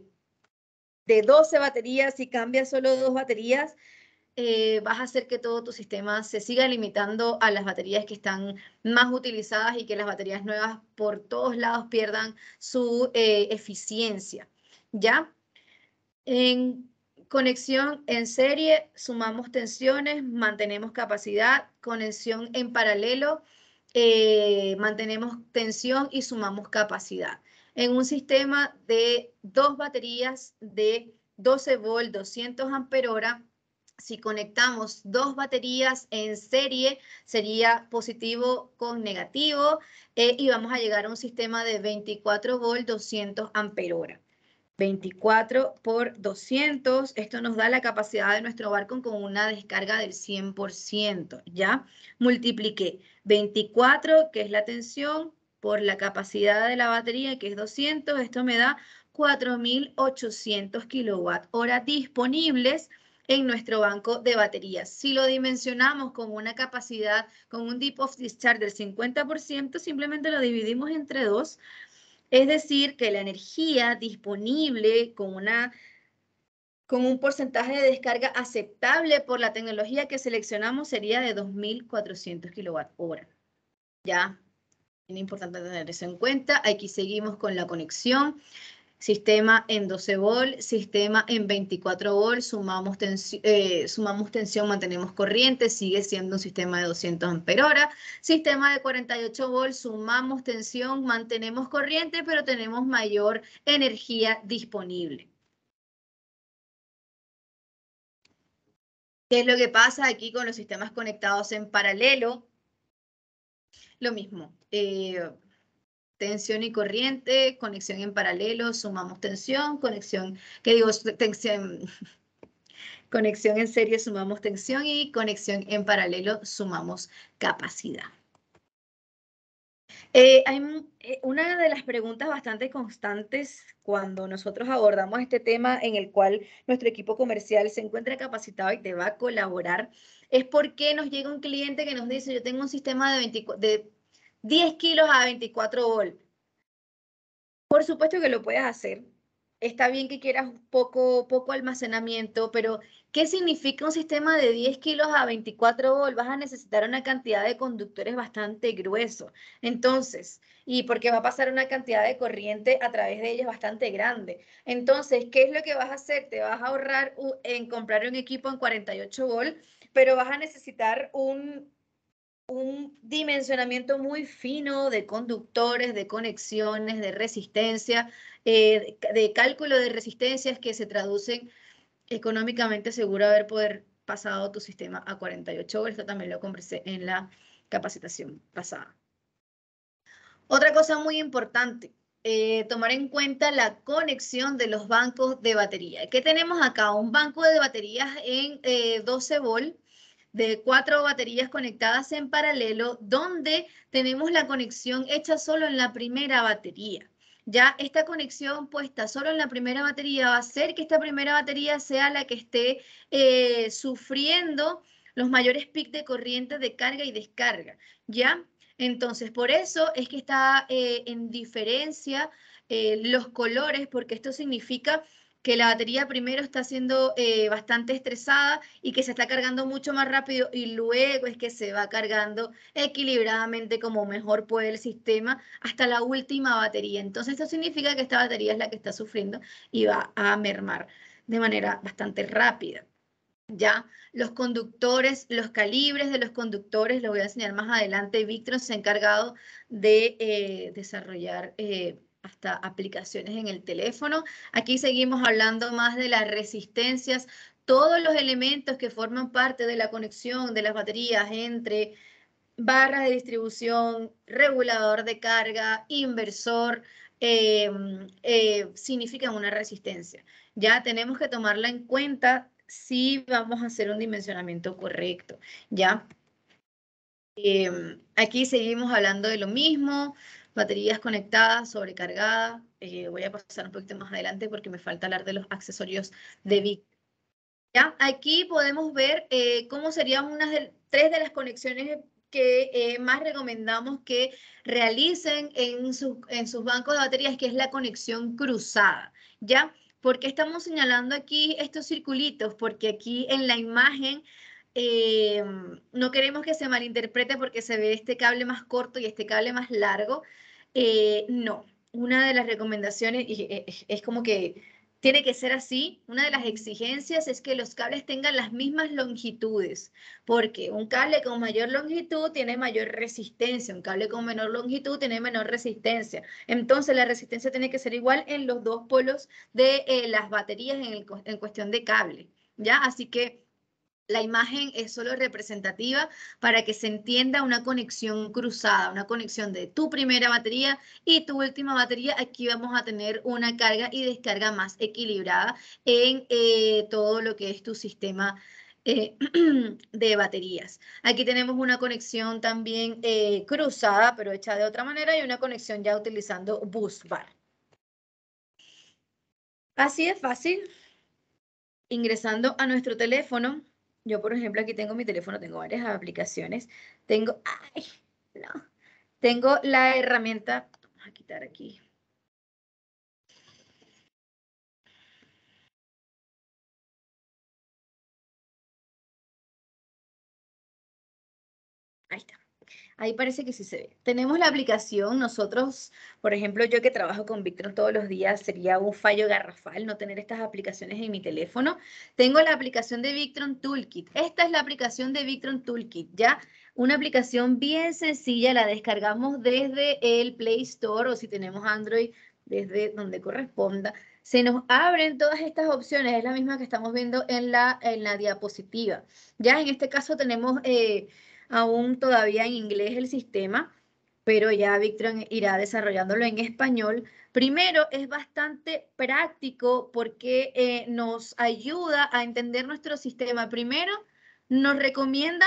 12 baterías, y cambias solo dos baterías, eh, vas a hacer que todo tu sistema se siga limitando a las baterías que están más utilizadas y que las baterías nuevas por todos lados pierdan su eh, eficiencia. ¿Ya? En Conexión en serie, sumamos tensiones, mantenemos capacidad. Conexión en paralelo, eh, mantenemos tensión y sumamos capacidad. En un sistema de dos baterías de 12 volt, 200 hora, si conectamos dos baterías en serie, sería positivo con negativo eh, y vamos a llegar a un sistema de 24 volt, 200 hora. 24 por 200. Esto nos da la capacidad de nuestro barco con una descarga del 100%, ¿ya? Multipliqué 24, que es la tensión, por la capacidad de la batería, que es 200. Esto me da 4.800 kWh hora disponibles en nuestro banco de baterías. Si lo dimensionamos con una capacidad, con un deep of discharge del 50%, simplemente lo dividimos entre dos es decir, que la energía disponible con, una, con un porcentaje de descarga aceptable por la tecnología que seleccionamos sería de 2.400 kWh. Ya, es importante tener eso en cuenta. Aquí seguimos con la conexión sistema en 12 volt, sistema en 24 volt, sumamos, eh, sumamos tensión, mantenemos corriente, sigue siendo un sistema de 200 amper hora, sistema de 48 volt, sumamos tensión, mantenemos corriente, pero tenemos mayor energía disponible. ¿Qué es lo que pasa aquí con los sistemas conectados en paralelo? Lo mismo, eh, tensión y corriente, conexión en paralelo, sumamos tensión, conexión, que digo, tensión, [laughs] conexión en serie, sumamos tensión y conexión en paralelo, sumamos capacidad. Eh, hay eh, una de las preguntas bastante constantes cuando nosotros abordamos este tema en el cual nuestro equipo comercial se encuentra capacitado y te va a colaborar es por qué nos llega un cliente que nos dice yo tengo un sistema de, 24 de 10 kilos a 24 volt. Por supuesto que lo puedes hacer. Está bien que quieras poco, poco almacenamiento, pero ¿qué significa un sistema de 10 kilos a 24 volt? Vas a necesitar una cantidad de conductores bastante grueso. Entonces, y porque va a pasar una cantidad de corriente a través de ellos bastante grande. Entonces, ¿qué es lo que vas a hacer? Te vas a ahorrar en comprar un equipo en 48 volt, pero vas a necesitar un, un dimensionamiento muy fino de conductores, de conexiones, de resistencia, eh, de cálculo de resistencias que se traducen económicamente seguro haber poder pasado tu sistema a 48 horas. Esto también lo conversé en la capacitación pasada. Otra cosa muy importante, eh, tomar en cuenta la conexión de los bancos de batería. ¿Qué tenemos acá? Un banco de baterías en 12 eh, volts de cuatro baterías conectadas en paralelo, donde tenemos la conexión hecha solo en la primera batería. Ya esta conexión puesta solo en la primera batería va a hacer que esta primera batería sea la que esté eh, sufriendo los mayores picos de corriente de carga y descarga, ¿ya? Entonces, por eso es que está eh, en diferencia eh, los colores, porque esto significa que la batería primero está siendo eh, bastante estresada y que se está cargando mucho más rápido y luego es que se va cargando equilibradamente como mejor puede el sistema hasta la última batería. Entonces esto significa que esta batería es la que está sufriendo y va a mermar de manera bastante rápida. Ya los conductores, los calibres de los conductores, lo voy a enseñar más adelante. Víctor se ha encargado de eh, desarrollar eh, hasta aplicaciones en el teléfono. Aquí seguimos hablando más de las resistencias, todos los elementos que forman parte de la conexión de las baterías entre barras de distribución, regulador de carga, inversor, em, eh, significan una resistencia. Ya tenemos que tomarla en cuenta si vamos a hacer un dimensionamiento correcto, ¿ya? Em, aquí seguimos hablando de lo mismo, baterías conectadas, sobrecargada. Eh, voy a pasar un poquito más adelante porque me falta hablar de los accesorios de Vic. ¿Ya? Aquí podemos ver eh, cómo serían unas tres de las conexiones que eh, más recomendamos que realicen en, sus, en sus bancos de baterías, que es la conexión cruzada. ¿Ya? ¿Por qué estamos señalando aquí estos circulitos? Porque aquí en la imagen eh, no queremos que se malinterprete porque se ve este cable más corto y este cable más largo. Eh, no, una de las recomendaciones, eh, es, como que tiene que ser así. Una de las exigencias es que los cables tengan las mismas longitudes, porque un cable con mayor longitud tiene mayor resistencia, un cable con menor longitud tiene menor resistencia. Entonces la resistencia tiene que ser igual en los dos polos de las baterías en, en, cuestión de cable, ¿ya? Así que la imagen es solo representativa para que se entienda una conexión cruzada, una conexión de tu primera batería y tu última batería. Aquí vamos a tener una carga y descarga más equilibrada en eh, todo lo que es tu sistema eh, [clears throat] de baterías. Aquí tenemos una conexión también eh, cruzada, pero hecha de otra manera, y una conexión ya utilizando bus bar. Así es fácil, ingresando a nuestro teléfono, yo, por ejemplo, aquí tengo mi teléfono, tengo varias aplicaciones. Tengo, ay, no. Tengo la herramienta, vamos a quitar aquí. Ahí está. Ahí parece que sí se ve. Tenemos la aplicación, nosotros, por ejemplo, yo que trabajo con Victron todos los días, sería un fallo garrafal no tener estas aplicaciones en mi teléfono. Tengo la aplicación de Victron Toolkit. Esta es la aplicación de Victron Toolkit, ¿ya? Una aplicación bien sencilla, la descargamos desde el Play Store o si tenemos Android, desde donde corresponda. Se nos abren todas estas opciones, es la misma que estamos viendo en la, en la diapositiva. Ya en este caso tenemos... Eh, aún todavía en inglés el sistema, pero ya Victor irá desarrollándolo en español. Primero, es bastante práctico porque eh, nos ayuda a entender nuestro sistema. Primero, nos recomienda,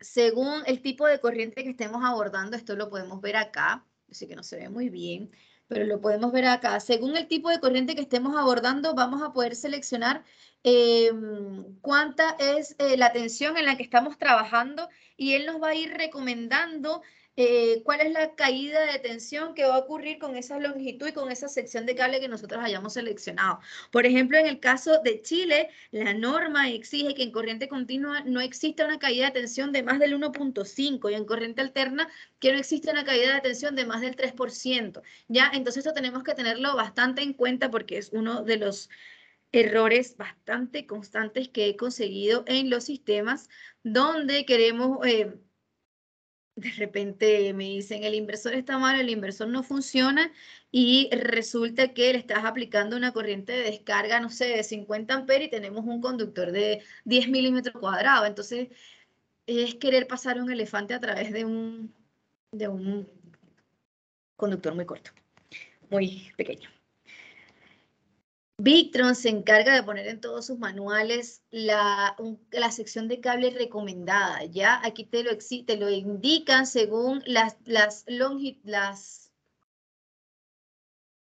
según el tipo de corriente que estemos abordando, esto lo podemos ver acá, así que no se ve muy bien, pero lo podemos ver acá. Según el tipo de corriente que estemos abordando, vamos a poder seleccionar em, cuánta es eh, la tensión en la que estamos trabajando y él nos va a ir recomendando eh, cuál es la caída de tensión que va a ocurrir con esa longitud y con esa sección de cable que nosotros hayamos seleccionado. Por ejemplo, en el caso de Chile, la norma exige que en corriente continua no exista una caída de tensión de más del 1.5 y en corriente alterna que no exista una caída de tensión de más del 3%. ¿ya? Entonces esto tenemos que tenerlo bastante en cuenta porque es uno de los errores bastante constantes que he conseguido en los sistemas donde queremos... Eh, de repente me dicen el inversor está mal, el inversor no funciona y resulta que le estás aplicando una corriente de descarga, no sé, de 50 amperes y tenemos un conductor de 10 milímetros cuadrados. Entonces, es querer pasar un elefante a través de un, de un conductor muy corto, muy pequeño. Victron se encarga de poner en todos sus manuales la, sección de cable recomendada, ¿ya? Aquí te lo, lo indican según las, las, las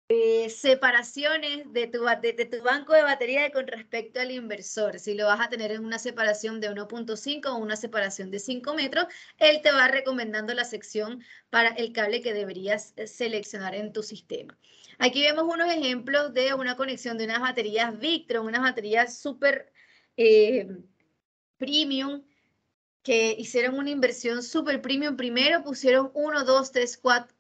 eh, separaciones de tu, de, tu, banco de batería con respecto al inversor. Si lo vas a tener en una separación de 1.5 o una separación de 5 metros, él te va recomendando la sección para el cable que deberías eh, seleccionar en tu sistema. Aquí vemos unos ejemplos de una conexión de unas baterías Victron, unas baterías súper eh, premium, que hicieron una inversión súper premium. Primero pusieron 1, 2, 3, 4,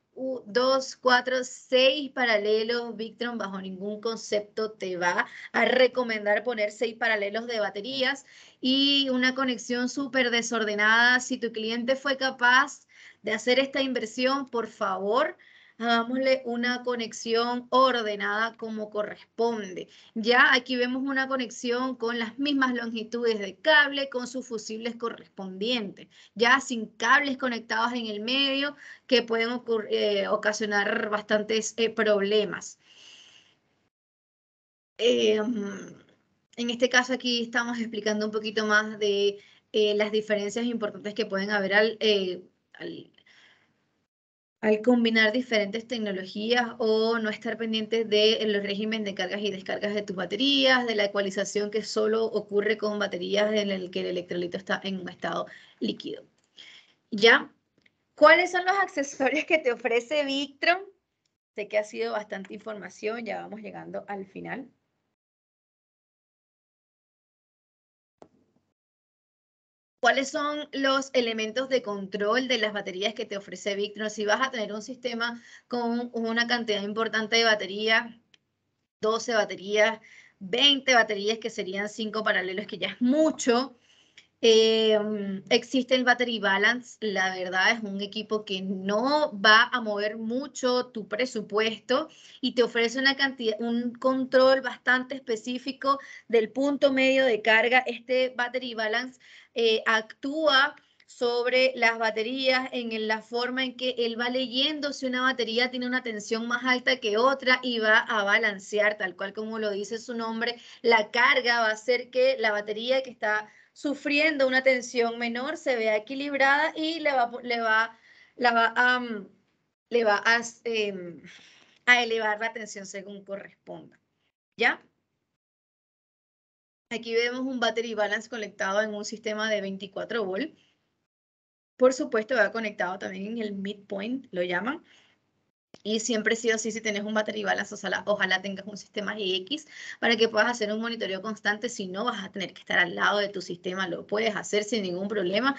2, 4, 6 paralelos Victron. Bajo ningún concepto te va a recomendar poner 6 paralelos de baterías y una conexión súper desordenada. Si tu cliente fue capaz de hacer esta inversión, por favor, hagámosle una conexión ordenada como corresponde. Ya aquí vemos una conexión con las mismas longitudes de cable, con sus fusibles correspondientes, ya sin cables conectados en el medio que pueden eh, ocasionar bastantes eh, problemas. Em, en este caso aquí estamos explicando un poquito más de eh, las diferencias importantes que pueden haber al al combinar diferentes tecnologías o no estar pendientes de los regímenes de cargas y descargas de tus baterías, de la ecualización que solo ocurre con baterías en el que el electrolito está en un estado líquido. ¿Ya? ¿Cuáles son los accesorios que te ofrece Victron? Sé que ha sido bastante información, ya vamos llegando al final. ¿Cuáles son los elementos de control de las baterías que te ofrece Victron? Si vas a tener un sistema con una cantidad importante de baterías, 12 baterías, 20 baterías que serían 5 paralelos, que ya es mucho. Eh, existe el Battery Balance, la verdad es un equipo que no va a mover mucho tu presupuesto y te ofrece una cantidad, un control bastante específico del punto medio de carga. Este Battery Balance eh, actúa sobre las baterías, en la forma en que él va leyendo si una batería tiene una tensión más alta que otra y va a balancear, tal cual como lo dice su nombre, la carga va a hacer que la batería que está sufriendo una tensión menor se vea equilibrada y le va, a elevar la tensión según corresponda. ¿Ya? Aquí vemos un battery balance conectado en un sistema de 24 volt. Por supuesto, va conectado también en el midpoint, lo llaman. Y siempre sí o así si tienes un battery balance, ojalá, tengas un sistema X para que puedas hacer un monitoreo constante. Si no, vas a tener que estar al lado de tu sistema. Lo puedes hacer sin ningún problema.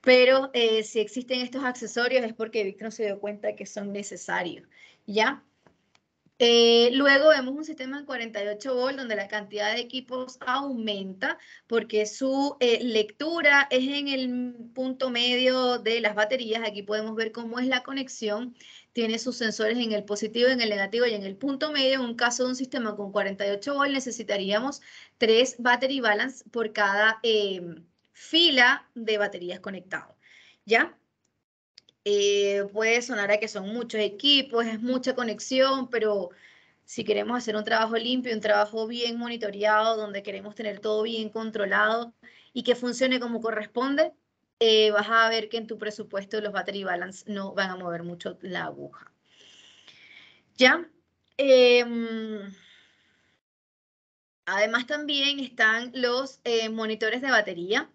Pero eh, si existen estos accesorios es porque Victron se dio cuenta que son necesarios. ¿Ya? Eh, luego vemos un sistema en 48 volt donde la cantidad de equipos aumenta porque su eh, lectura es en el punto medio de las baterías. Aquí podemos ver cómo es la conexión. Tiene sus sensores en el positivo, en el negativo y en el punto medio. En un caso de un sistema con 48 volt necesitaríamos tres battery balance por cada eh, fila de baterías conectado. ¿Ya? Eh, puede sonar a que son muchos equipos, es mucha conexión, pero si queremos hacer un trabajo limpio, un trabajo bien monitoreado, donde queremos tener todo bien controlado y que funcione como corresponde, eh, vas a ver que en tu presupuesto los battery balance no van a mover mucho la aguja. ¿Ya? Em, además también están los eh, monitores de batería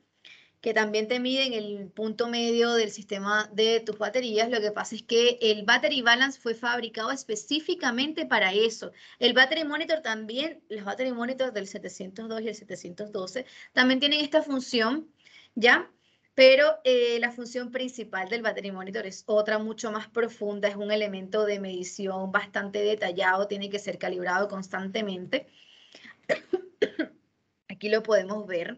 que también te miden el punto medio del sistema de tus baterías. Lo que pasa es que el Battery Balance fue fabricado específicamente para eso. El Battery Monitor también, los Battery Monitors del 702 y el 712 también tienen esta función, ¿ya? Pero eh, la función principal del Battery Monitor es otra mucho más profunda, es un elemento de medición bastante detallado, tiene que ser calibrado constantemente. [coughs] Aquí lo podemos ver.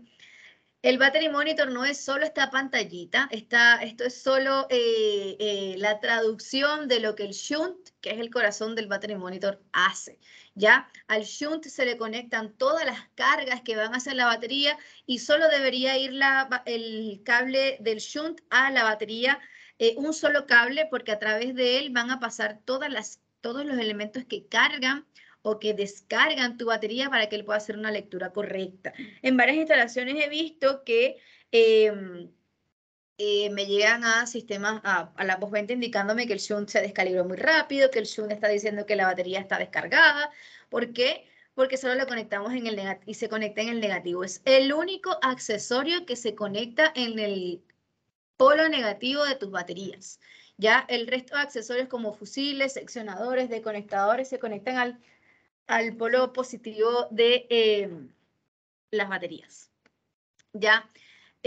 El Battery Monitor no es solo esta pantallita, esto es solo eh, eh, la traducción de lo que el shunt, que es el corazón del Battery Monitor, hace. ¿ya? Al shunt se le conectan todas las cargas que van a hacer la batería y solo debería ir el cable del shunt a la batería, eh, un solo cable, porque a través de él van a pasar todas las, todos los elementos que cargan o que descargan tu batería para que él pueda hacer una lectura correcta. En varias instalaciones he visto que em, eh, me llegan a sistemas, a, la la 20 indicándome que el Zoom se descalibró muy rápido, que el Zoom está diciendo que la batería está descargada. ¿Por qué? Porque solo lo conectamos en el y se conecta en el negativo. Es el único accesorio que se conecta en el polo negativo de tus baterías. Ya el resto de accesorios como fusiles, seccionadores, desconectadores se conectan al al polo positivo de eh, las baterías. ¿Ya?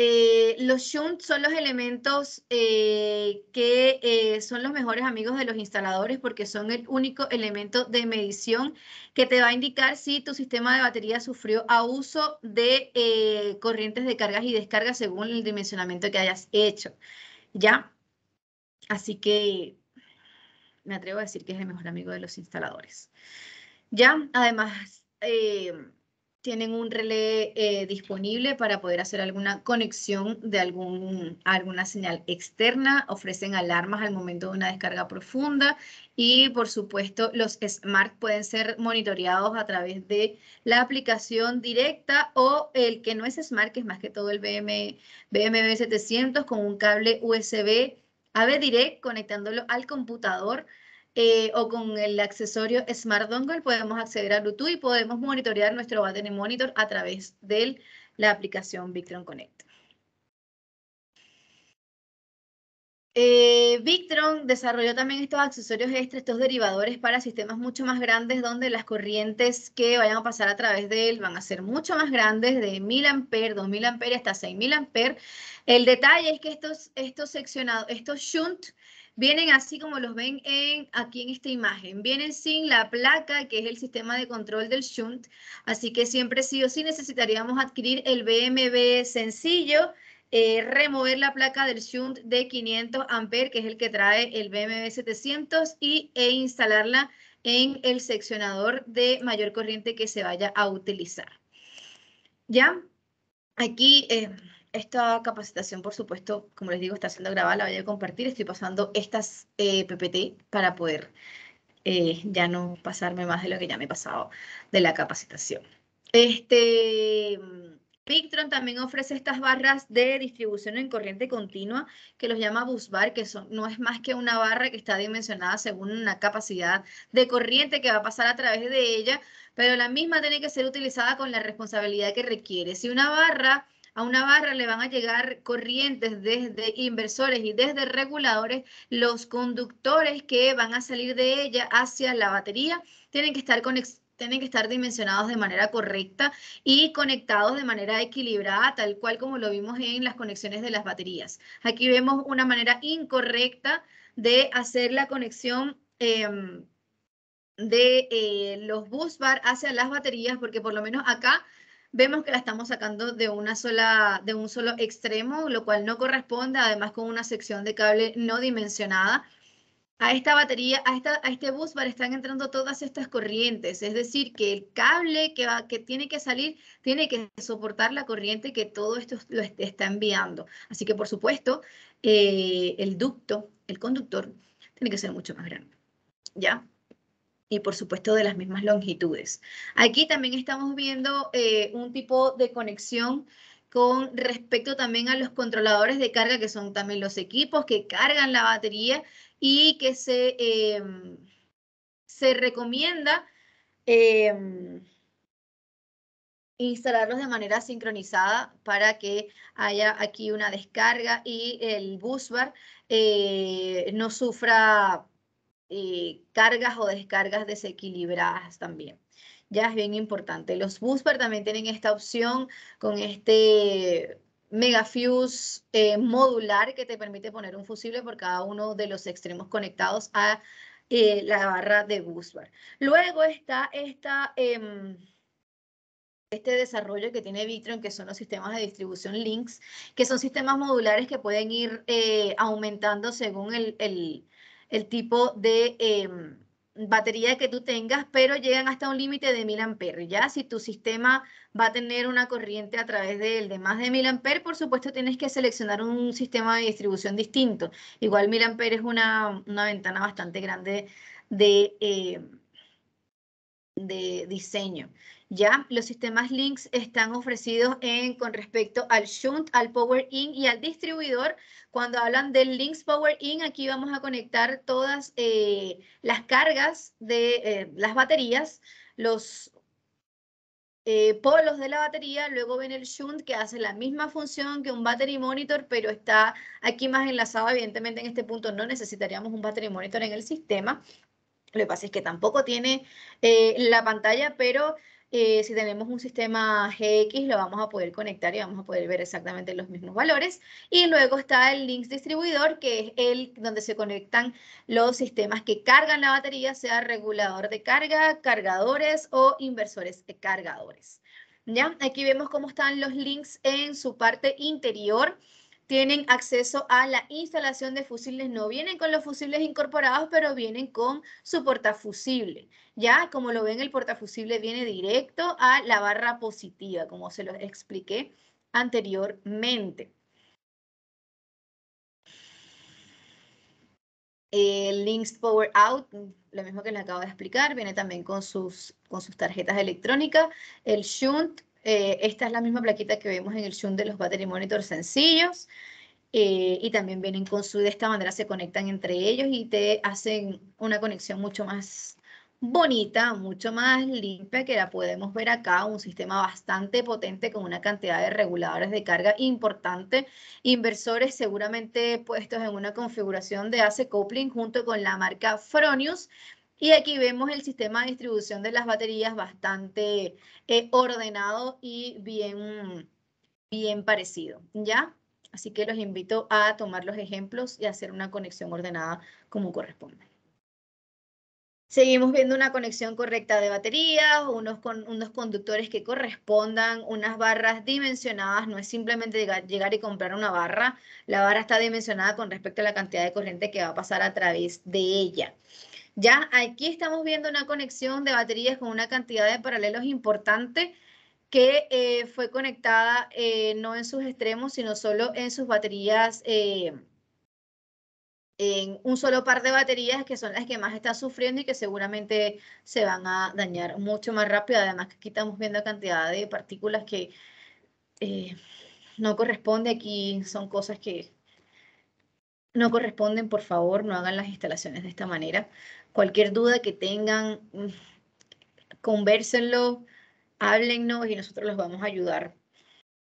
Eh, los shunt son los elementos eh, que son los mejores amigos de los instaladores porque son el único elemento de medición que te va a indicar si tu sistema de batería sufrió abuso de corrientes de cargas y descargas según el dimensionamiento que hayas hecho. ¿Ya? Así que me atrevo a decir que es el mejor amigo de los instaladores. Ya, además, eh, tienen un relé eh, disponible para poder hacer alguna conexión de algún, alguna señal externa, ofrecen alarmas al momento de una descarga profunda y por supuesto los smart pueden ser monitoreados a través de la aplicación directa o el que no es smart, que es más que todo el BM, BMW 700 con un cable USB AV Direct conectándolo al computador. Eh, o con el accesorio Smart Dongle podemos acceder a Bluetooth y podemos monitorear nuestro Battery Monitor a través de la aplicación Victron Connect. Eh, Victron desarrolló también estos accesorios extra, estos derivadores para sistemas mucho más grandes donde las corrientes que vayan a pasar a través de él van a ser mucho más grandes, de 1000 amperes, 2000 amperes hasta 6000 amperes. El detalle es que estos, estos seccionados, estos shunt, vienen así como los ven en, aquí en esta imagen. Vienen sin la placa, que es el sistema de control del shunt, así que siempre sí o sí necesitaríamos adquirir el BMB sencillo, eh, remover la placa del shunt de 500 amperes, que es el que trae el BMB 700, y, e instalarla en el seccionador de mayor corriente que se vaya a utilizar. ¿Ya? Aquí... Eh, esta capacitación, por supuesto, como les digo, está siendo grabada, la voy a compartir. Estoy pasando estas eh, PPT para poder eh, ya no pasarme más de lo que ya me he pasado de la capacitación. Este, Victron también ofrece estas barras de distribución en corriente continua que los llama busbar, que son, no es más que una barra que está dimensionada según una capacidad de corriente que va a pasar a través de ella, pero la misma tiene que ser utilizada con la responsabilidad que requiere. Si una barra a una barra le van a llegar corrientes desde inversores y desde reguladores, los conductores que van a salir de ella hacia la batería tienen que estar tienen que estar dimensionados de manera correcta y conectados de manera equilibrada, tal cual como lo vimos en las conexiones de las baterías. Aquí vemos una manera incorrecta de hacer la conexión em, de eh, los bus hacia las baterías, porque por lo menos acá vemos que la estamos sacando de, una sola, de un solo extremo, lo cual no corresponde, además con una sección de cable no dimensionada. A esta batería, a, esta, a este bus para están entrando todas estas corrientes, es decir, que el cable que, va, que tiene que salir tiene que soportar la corriente que todo esto lo está enviando. Así que, por supuesto, eh, el ducto, el conductor, tiene que ser mucho más grande. ¿Ya? y por supuesto de las mismas longitudes. Aquí también estamos viendo eh, un tipo de conexión con respecto también a los controladores de carga, que son también los equipos que cargan la batería y que se, em, se recomienda em, instalarlos de manera sincronizada para que haya aquí una descarga y el busbar eh, no sufra eh, cargas o descargas desequilibradas también. Ya es bien importante. Los Busbar también tienen esta opción con este megafuse eh, modular que te permite poner un fusible por cada uno de los extremos conectados a eh, la barra de busbar. Luego está esta, em, este desarrollo que tiene Vitron, que son los sistemas de distribución links, que son sistemas modulares que pueden ir aumentando según el el tipo de em, batería que tú tengas, pero llegan hasta un límite de 1000 amperes. Ya si tu sistema va a tener una corriente a través de él de más de 1000 amperes, por supuesto tienes que seleccionar un sistema de distribución distinto. Igual 1000 amperes es una, ventana bastante grande de, em, de diseño. Ya los sistemas links están ofrecidos en, con respecto al shunt, al power in y al distribuidor. Cuando hablan del links power in, aquí vamos a conectar todas eh, las cargas de eh, las baterías, los eh, polos de la batería, luego ven el shunt que hace la misma función que un battery monitor, pero está aquí más enlazado, evidentemente en este punto no necesitaríamos un battery monitor en el sistema, lo que pasa es que tampoco tiene eh, la pantalla, pero eh, si tenemos un sistema GX lo vamos a poder conectar y vamos a poder ver exactamente los mismos valores. Y luego está el links distribuidor, que es el donde se conectan los sistemas que cargan la batería, sea regulador de carga, cargadores o inversores cargadores. ¿Ya? Aquí vemos cómo están los links en su parte interior tienen acceso a la instalación de fusibles. No vienen con los fusibles incorporados, pero vienen con su portafusible. Ya, como lo ven, el portafusible viene directo a la barra positiva, como se lo expliqué anteriormente. El Links Power Out, lo mismo que les acabo de explicar, viene también con sus, con sus tarjetas electrónicas. El Shunt, eh, esta es la misma plaquita que vemos en el Zoom de los Battery Monitors sencillos. Eh, y también vienen con su, de esta manera se conectan entre ellos y te hacen una conexión mucho más bonita, mucho más limpia, que la podemos ver acá, un sistema bastante potente con una cantidad de reguladores de carga importante, inversores seguramente puestos en una configuración de AC Coupling junto con la marca Fronius, y aquí vemos el sistema de distribución de las baterías bastante eh, ordenado y bien, bien parecido, ¿ya? Así que los invito a tomar los ejemplos y hacer una conexión ordenada como corresponde. Seguimos viendo una conexión correcta de baterías, unos, con, unos conductores que correspondan, unas barras dimensionadas, no es simplemente llegar y comprar una barra, la barra está dimensionada con respecto a la cantidad de corriente que va a pasar a través de ella. Ya aquí estamos viendo una conexión de baterías con una cantidad de paralelos importante que eh, fue conectada eh, no en sus extremos, sino solo en sus baterías, eh, en un solo par de baterías que son las que más están sufriendo y que seguramente se van a dañar mucho más rápido. Además que aquí estamos viendo cantidad de partículas que no corresponde aquí, son cosas que no corresponden, por favor, no hagan las instalaciones de esta manera. Cualquier duda que tengan, conversenlo, háblennos y nosotros los vamos a ayudar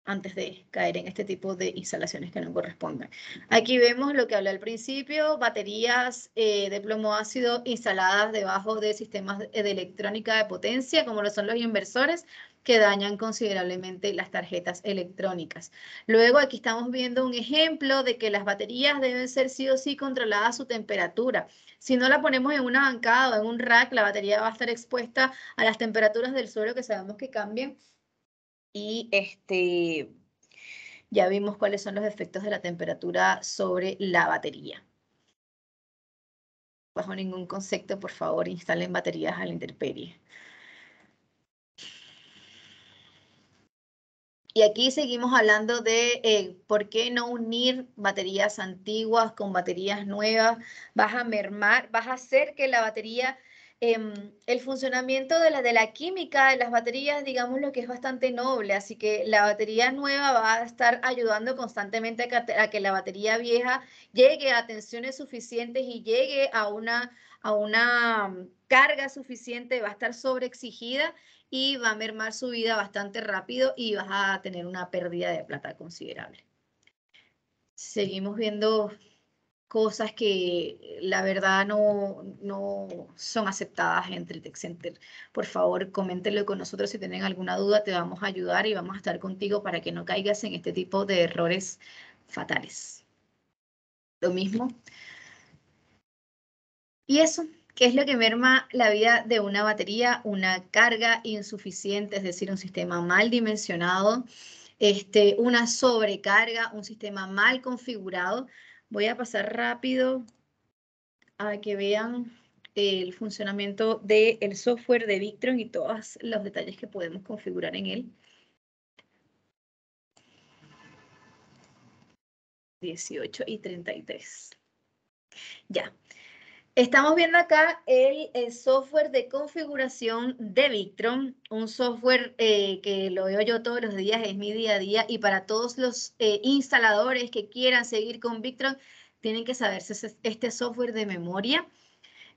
antes de caer en este tipo de instalaciones que no correspondan. Aquí vemos lo que hablé al principio, baterías eh, de plomo ácido instaladas debajo de sistemas de electrónica de potencia, como lo son los inversores, que dañan considerablemente las tarjetas electrónicas. Luego aquí estamos viendo un ejemplo de que las baterías deben ser sí o sí controladas su temperatura. Si no la ponemos en una bancada o en un rack, la batería va a estar expuesta a las temperaturas del suelo que sabemos que cambian. Y este, ya vimos cuáles son los efectos de la temperatura sobre la batería. Bajo ningún concepto, por favor, instalen baterías a la intemperie. Y aquí seguimos hablando de eh, por qué no unir baterías antiguas con baterías nuevas. Vas a mermar, vas a hacer que la batería, em, el funcionamiento de la, de la química de las baterías, digamos lo que es bastante noble. Así que la batería nueva va a estar ayudando constantemente a que, la batería vieja llegue a tensiones suficientes y llegue a una, a una mm, carga suficiente, va a estar sobreexigida y va a mermar su vida bastante rápido y vas a tener una pérdida de plata considerable. Seguimos viendo cosas que la verdad no, no son aceptadas entre el Tech Center. Por favor, coméntenlo con nosotros si tienen alguna duda, te vamos a ayudar y vamos a estar contigo para que no caigas en este tipo de errores fatales. Lo mismo. Y eso, ¿Qué es lo que merma la vida de una batería? Una carga insuficiente, es decir, un sistema mal dimensionado, este, una sobrecarga, un sistema mal configurado. Voy a pasar rápido a que vean el funcionamiento del software de Victron y todos los detalles que podemos configurar en él. 18 y 33. Ya, Estamos viendo acá el, software de configuración de Victron, un software eh, que lo veo yo todos los días, es mi día a día, y para todos los eh, instaladores que quieran seguir con Victron, tienen que saberse este software de memoria.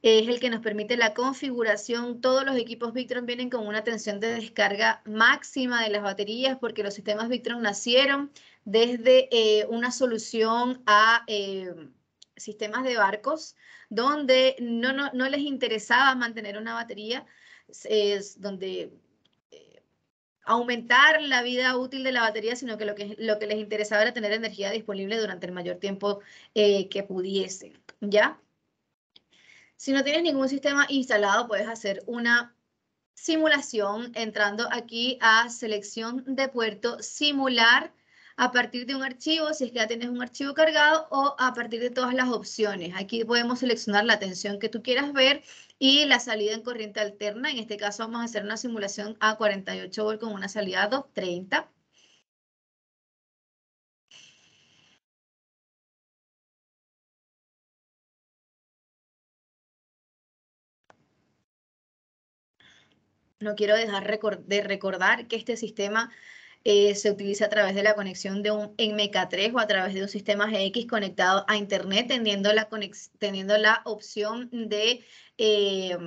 Es el que nos permite la configuración. Todos los equipos Victron vienen con una tensión de descarga máxima de las baterías porque los sistemas Victron nacieron desde eh, una solución a sistemas de barcos donde no, no, les interesaba mantener una batería, es donde eh, aumentar la vida útil de la batería, sino que lo que, les interesaba era tener energía disponible durante el mayor tiempo eh, que pudiese ¿ya? Si no tienes ningún sistema instalado, puedes hacer una simulación entrando aquí a selección de puerto, simular a partir de un archivo, si es que ya tienes un archivo cargado, o a partir de todas las opciones. Aquí podemos seleccionar la tensión que tú quieras ver y la salida en corriente alterna. En este caso vamos a hacer una simulación a 48 volt con una salida a 230. No quiero dejar de recordar que este sistema eh, se utiliza a través de la conexión de un mk 3 o a través de un sistema GX conectado a Internet, teniendo la, teniendo la opción de eh,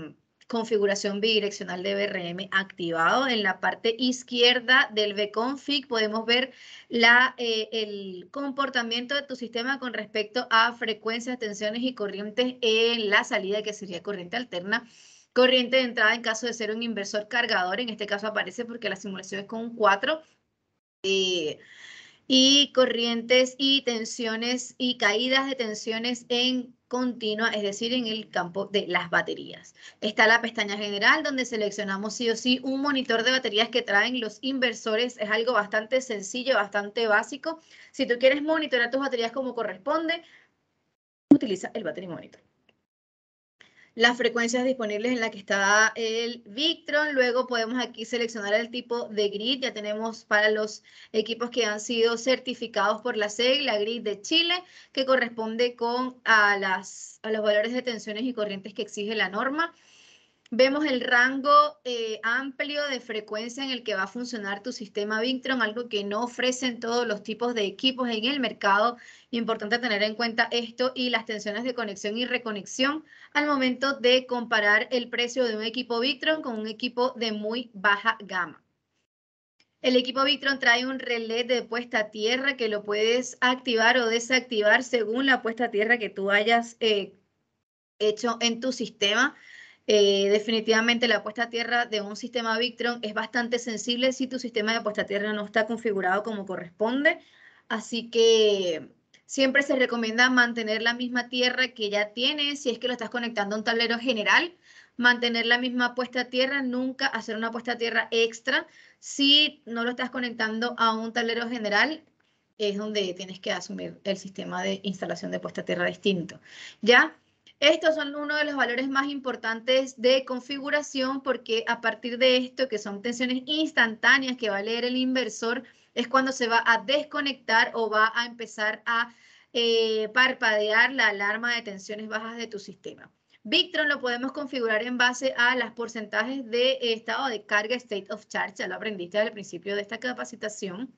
configuración bidireccional de BRM activado. En la parte izquierda del Config podemos ver la, eh, el comportamiento de tu sistema con respecto a frecuencias, tensiones y corrientes en la salida, que sería corriente alterna corriente de entrada en caso de ser un inversor cargador, en este caso aparece porque la simulación es con un 4, eh, y, corrientes y tensiones y caídas de tensiones en continua, es decir, en el campo de las baterías. Está la pestaña general donde seleccionamos sí o sí un monitor de baterías que traen los inversores. Es algo bastante sencillo, bastante básico. Si tú quieres monitorar tus baterías como corresponde, utiliza el Battery Monitor las frecuencias disponibles en las que está el Victron. Luego podemos aquí seleccionar el tipo de grid. Ya tenemos para los equipos que han sido certificados por la SEG, la grid de Chile, que corresponde con a, las, a los valores de tensiones y corrientes que exige la norma vemos el rango eh, amplio de frecuencia en el que va a funcionar tu sistema Victron, algo que no ofrecen todos los tipos de equipos en el mercado. Importante tener en cuenta esto y las tensiones de conexión y reconexión al momento de comparar el precio de un equipo Victron con un equipo de muy baja gama. El equipo Victron trae un relé de puesta a tierra que lo puedes activar o desactivar según la puesta a tierra que tú hayas eh, hecho en tu sistema. Eh, definitivamente la puesta a tierra de un sistema Victron es bastante sensible si tu sistema de puesta a tierra no está configurado como corresponde. Así que siempre se recomienda mantener la misma tierra que ya tienes si es que lo estás conectando a un tablero general. Mantener la misma puesta a tierra, nunca hacer una puesta a tierra extra. Si no lo estás conectando a un tablero general, es donde tienes que asumir el sistema de instalación de puesta a tierra distinto. ¿Ya? Estos son uno de los valores más importantes de configuración porque a partir de esto, que son tensiones instantáneas que va a leer el inversor, es cuando se va a desconectar o va a empezar a eh, parpadear la alarma de tensiones bajas de tu sistema. Victron lo podemos configurar en base a las porcentajes de eh, estado de carga, state of charge, ya lo aprendiste al principio de esta capacitación,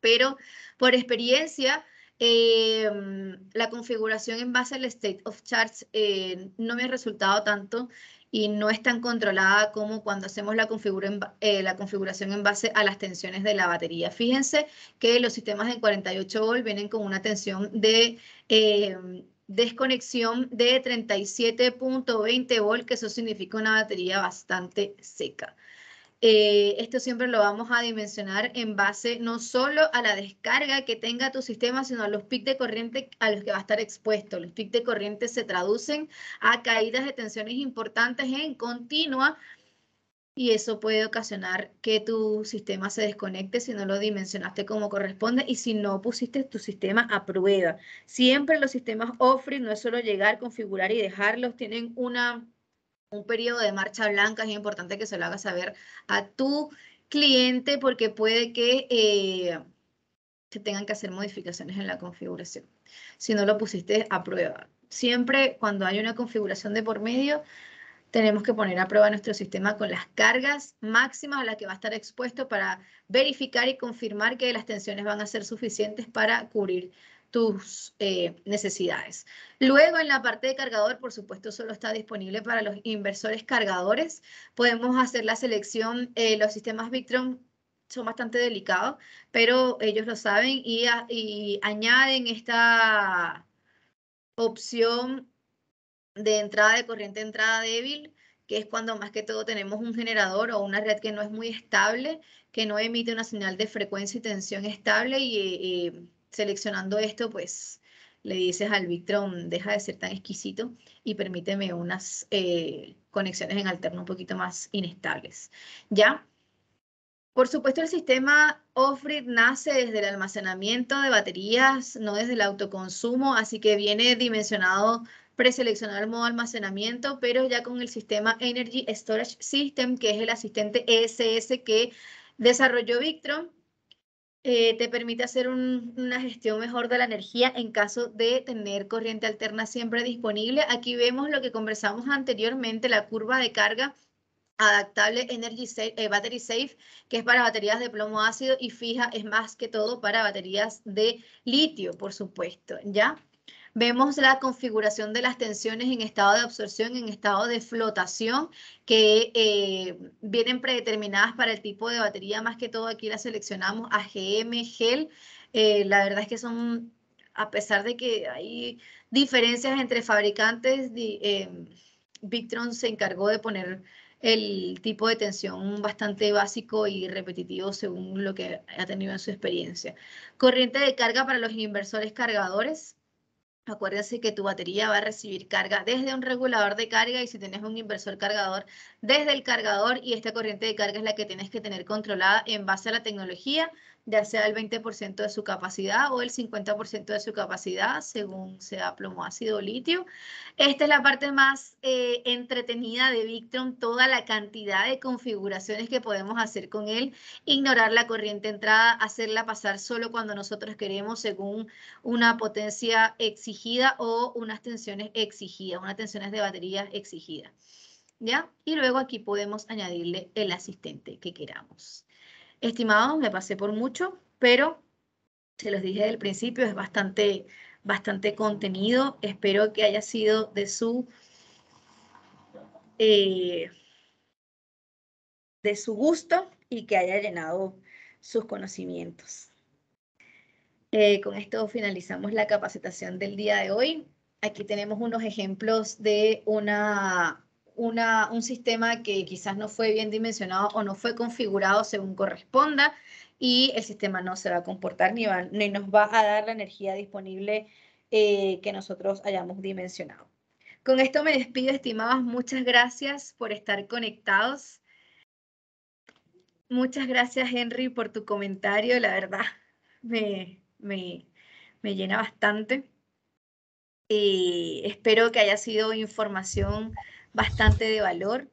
pero por experiencia Em, la configuración en base al state of charge eh, no me ha resultado tanto y no es tan controlada como cuando hacemos la, eh, la configuración en base a las tensiones de la batería. Fíjense que los sistemas de 48 volt vienen con una tensión de em, desconexión de 37.20 volt, que eso significa una batería bastante seca. Eh, esto siempre lo vamos a dimensionar en base no solo a la descarga que tenga tu sistema, sino a los pics de corriente a los que va a estar expuesto. Los pics de corriente se traducen a caídas de tensiones importantes en continua y eso puede ocasionar que tu sistema se desconecte si no lo dimensionaste como corresponde y si no pusiste tu sistema a prueba. Siempre los sistemas off no es solo llegar, configurar y dejarlos, tienen una un periodo de marcha blanca, es importante que se lo hagas saber a tu cliente porque puede que eh, se tengan que hacer modificaciones en la configuración. Si no lo pusiste a prueba. Siempre cuando hay una configuración de por medio, tenemos que poner a prueba nuestro sistema con las cargas máximas a las que va a estar expuesto para verificar y confirmar que las tensiones van a ser suficientes para cubrir tus eh, necesidades. Luego en la parte de cargador, por supuesto, solo está disponible para los inversores cargadores. Podemos hacer la selección, eh, los sistemas Victron son bastante delicados, pero ellos lo saben y, añaden esta opción de entrada de corriente, entrada débil, que es cuando más que todo tenemos un generador o una red que no es muy estable, que no emite una señal de frecuencia y tensión estable y seleccionando esto, pues le dices al Victron, deja de ser tan exquisito y permíteme unas eh, conexiones en alterno un poquito más inestables. ¿Ya? Por supuesto, el sistema off nace desde el almacenamiento de baterías, no desde el autoconsumo, así que viene dimensionado preseleccionar el modo almacenamiento, pero ya con el sistema Energy Storage System, que es el asistente ESS que desarrolló Victron eh, te permite hacer una gestión mejor de la energía en caso de tener corriente alterna siempre disponible. Aquí vemos lo que conversamos anteriormente, la curva de carga adaptable Energy eh, Battery Safe, que es para baterías de plomo ácido y fija es más que todo para baterías de litio, por supuesto, ¿ya? vemos la configuración de las tensiones en estado de absorción, en estado de flotación, que eh, vienen predeterminadas para el tipo de batería, más que todo aquí la seleccionamos AGM, GEL, eh, la verdad es que son, a pesar de que hay diferencias entre fabricantes, eh, Victron se encargó de poner el tipo de tensión bastante básico y repetitivo según lo que ha tenido en su experiencia. Corriente de carga para los inversores cargadores. Acuérdese que tu batería va a recibir carga desde un regulador de carga y si tienes un inversor cargador, desde el cargador y esta corriente de carga es la que tienes que tener controlada en base a la tecnología ya sea el 20% de su capacidad o el 50% de su capacidad, según sea plomo ácido o litio. Esta es la parte más eh, entretenida de Victron, toda la cantidad de configuraciones que podemos hacer con él, ignorar la corriente entrada, hacerla pasar solo cuando nosotros queremos, según una potencia exigida o unas tensiones exigidas, unas tensiones de batería exigidas. ¿Ya? Y luego aquí podemos añadirle el asistente que queramos. Estimado, me pasé por mucho, pero se los dije del principio, es bastante, bastante contenido. Espero que haya sido de su, eh, de su gusto y que haya llenado sus conocimientos. Eh, con esto finalizamos la capacitación del día de hoy. Aquí tenemos unos ejemplos de una un sistema que quizás no fue bien dimensionado o no fue configurado según corresponda y el sistema no se va a comportar ni, nos va a dar la energía disponible eh, que nosotros hayamos dimensionado. Con esto me despido, estimados. Muchas gracias por estar conectados. Muchas gracias, Henry, por tu comentario. La verdad, me, me, me llena bastante. y eh, espero que haya sido información bastante de valor.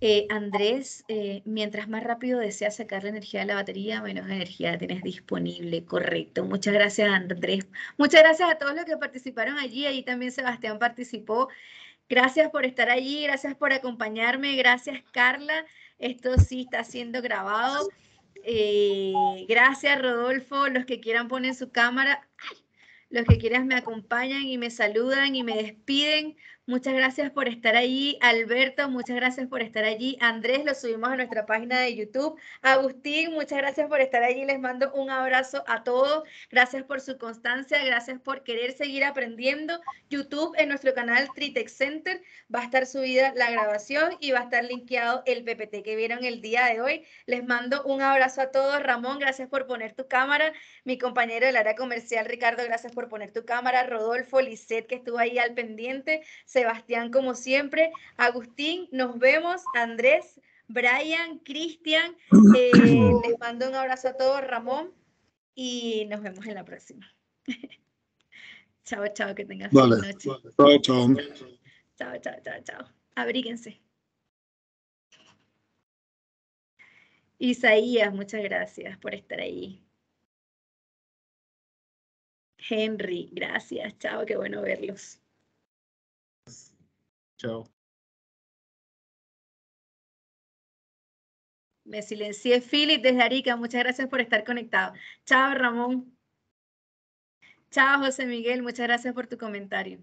Eh, Andrés, eh, mientras más rápido deseas sacar la energía de la batería, menos energía tienes disponible. Correcto. Muchas gracias, Andrés. Muchas gracias a todos los que participaron allí. Allí también Sebastián participó. Gracias por estar allí, gracias por acompañarme, gracias Carla. Esto sí está siendo grabado. Eh, gracias Rodolfo, los que quieran poner su cámara. los que quieran me acompañan y me saludan y me despiden. Muchas gracias por estar allí, Alberto, muchas gracias por estar allí, Andrés, lo subimos a nuestra página de YouTube, Agustín, muchas gracias por estar allí, les mando un abrazo a todos, gracias por su constancia, gracias por querer seguir aprendiendo. YouTube en nuestro canal Tritech Center va a estar subida la grabación y va a estar linkeado el PPT que vieron el día de hoy. Les mando un abrazo a todos, Ramón, gracias por poner tu cámara, mi compañero del área comercial, Ricardo, gracias por poner tu cámara, Rodolfo, Lisette, que estuvo ahí al pendiente. Sebastián como siempre, Agustín, nos vemos, Andrés, Brian, Cristian, eh, [clears throat] les mando un abrazo a todos, Ramón, y nos vemos en la próxima. [laughs] chao, chao, que tengas una noche. chao, chao. Chao, chao, chao, chao. Abríguense. Isaías, muchas gracias por estar ahí. Henry, gracias, chao, qué bueno verlos. Me silencié, Philip, desde Arica. Muchas gracias por estar conectado. Chao, Ramón. Chao, José Miguel. Muchas gracias por tu comentario.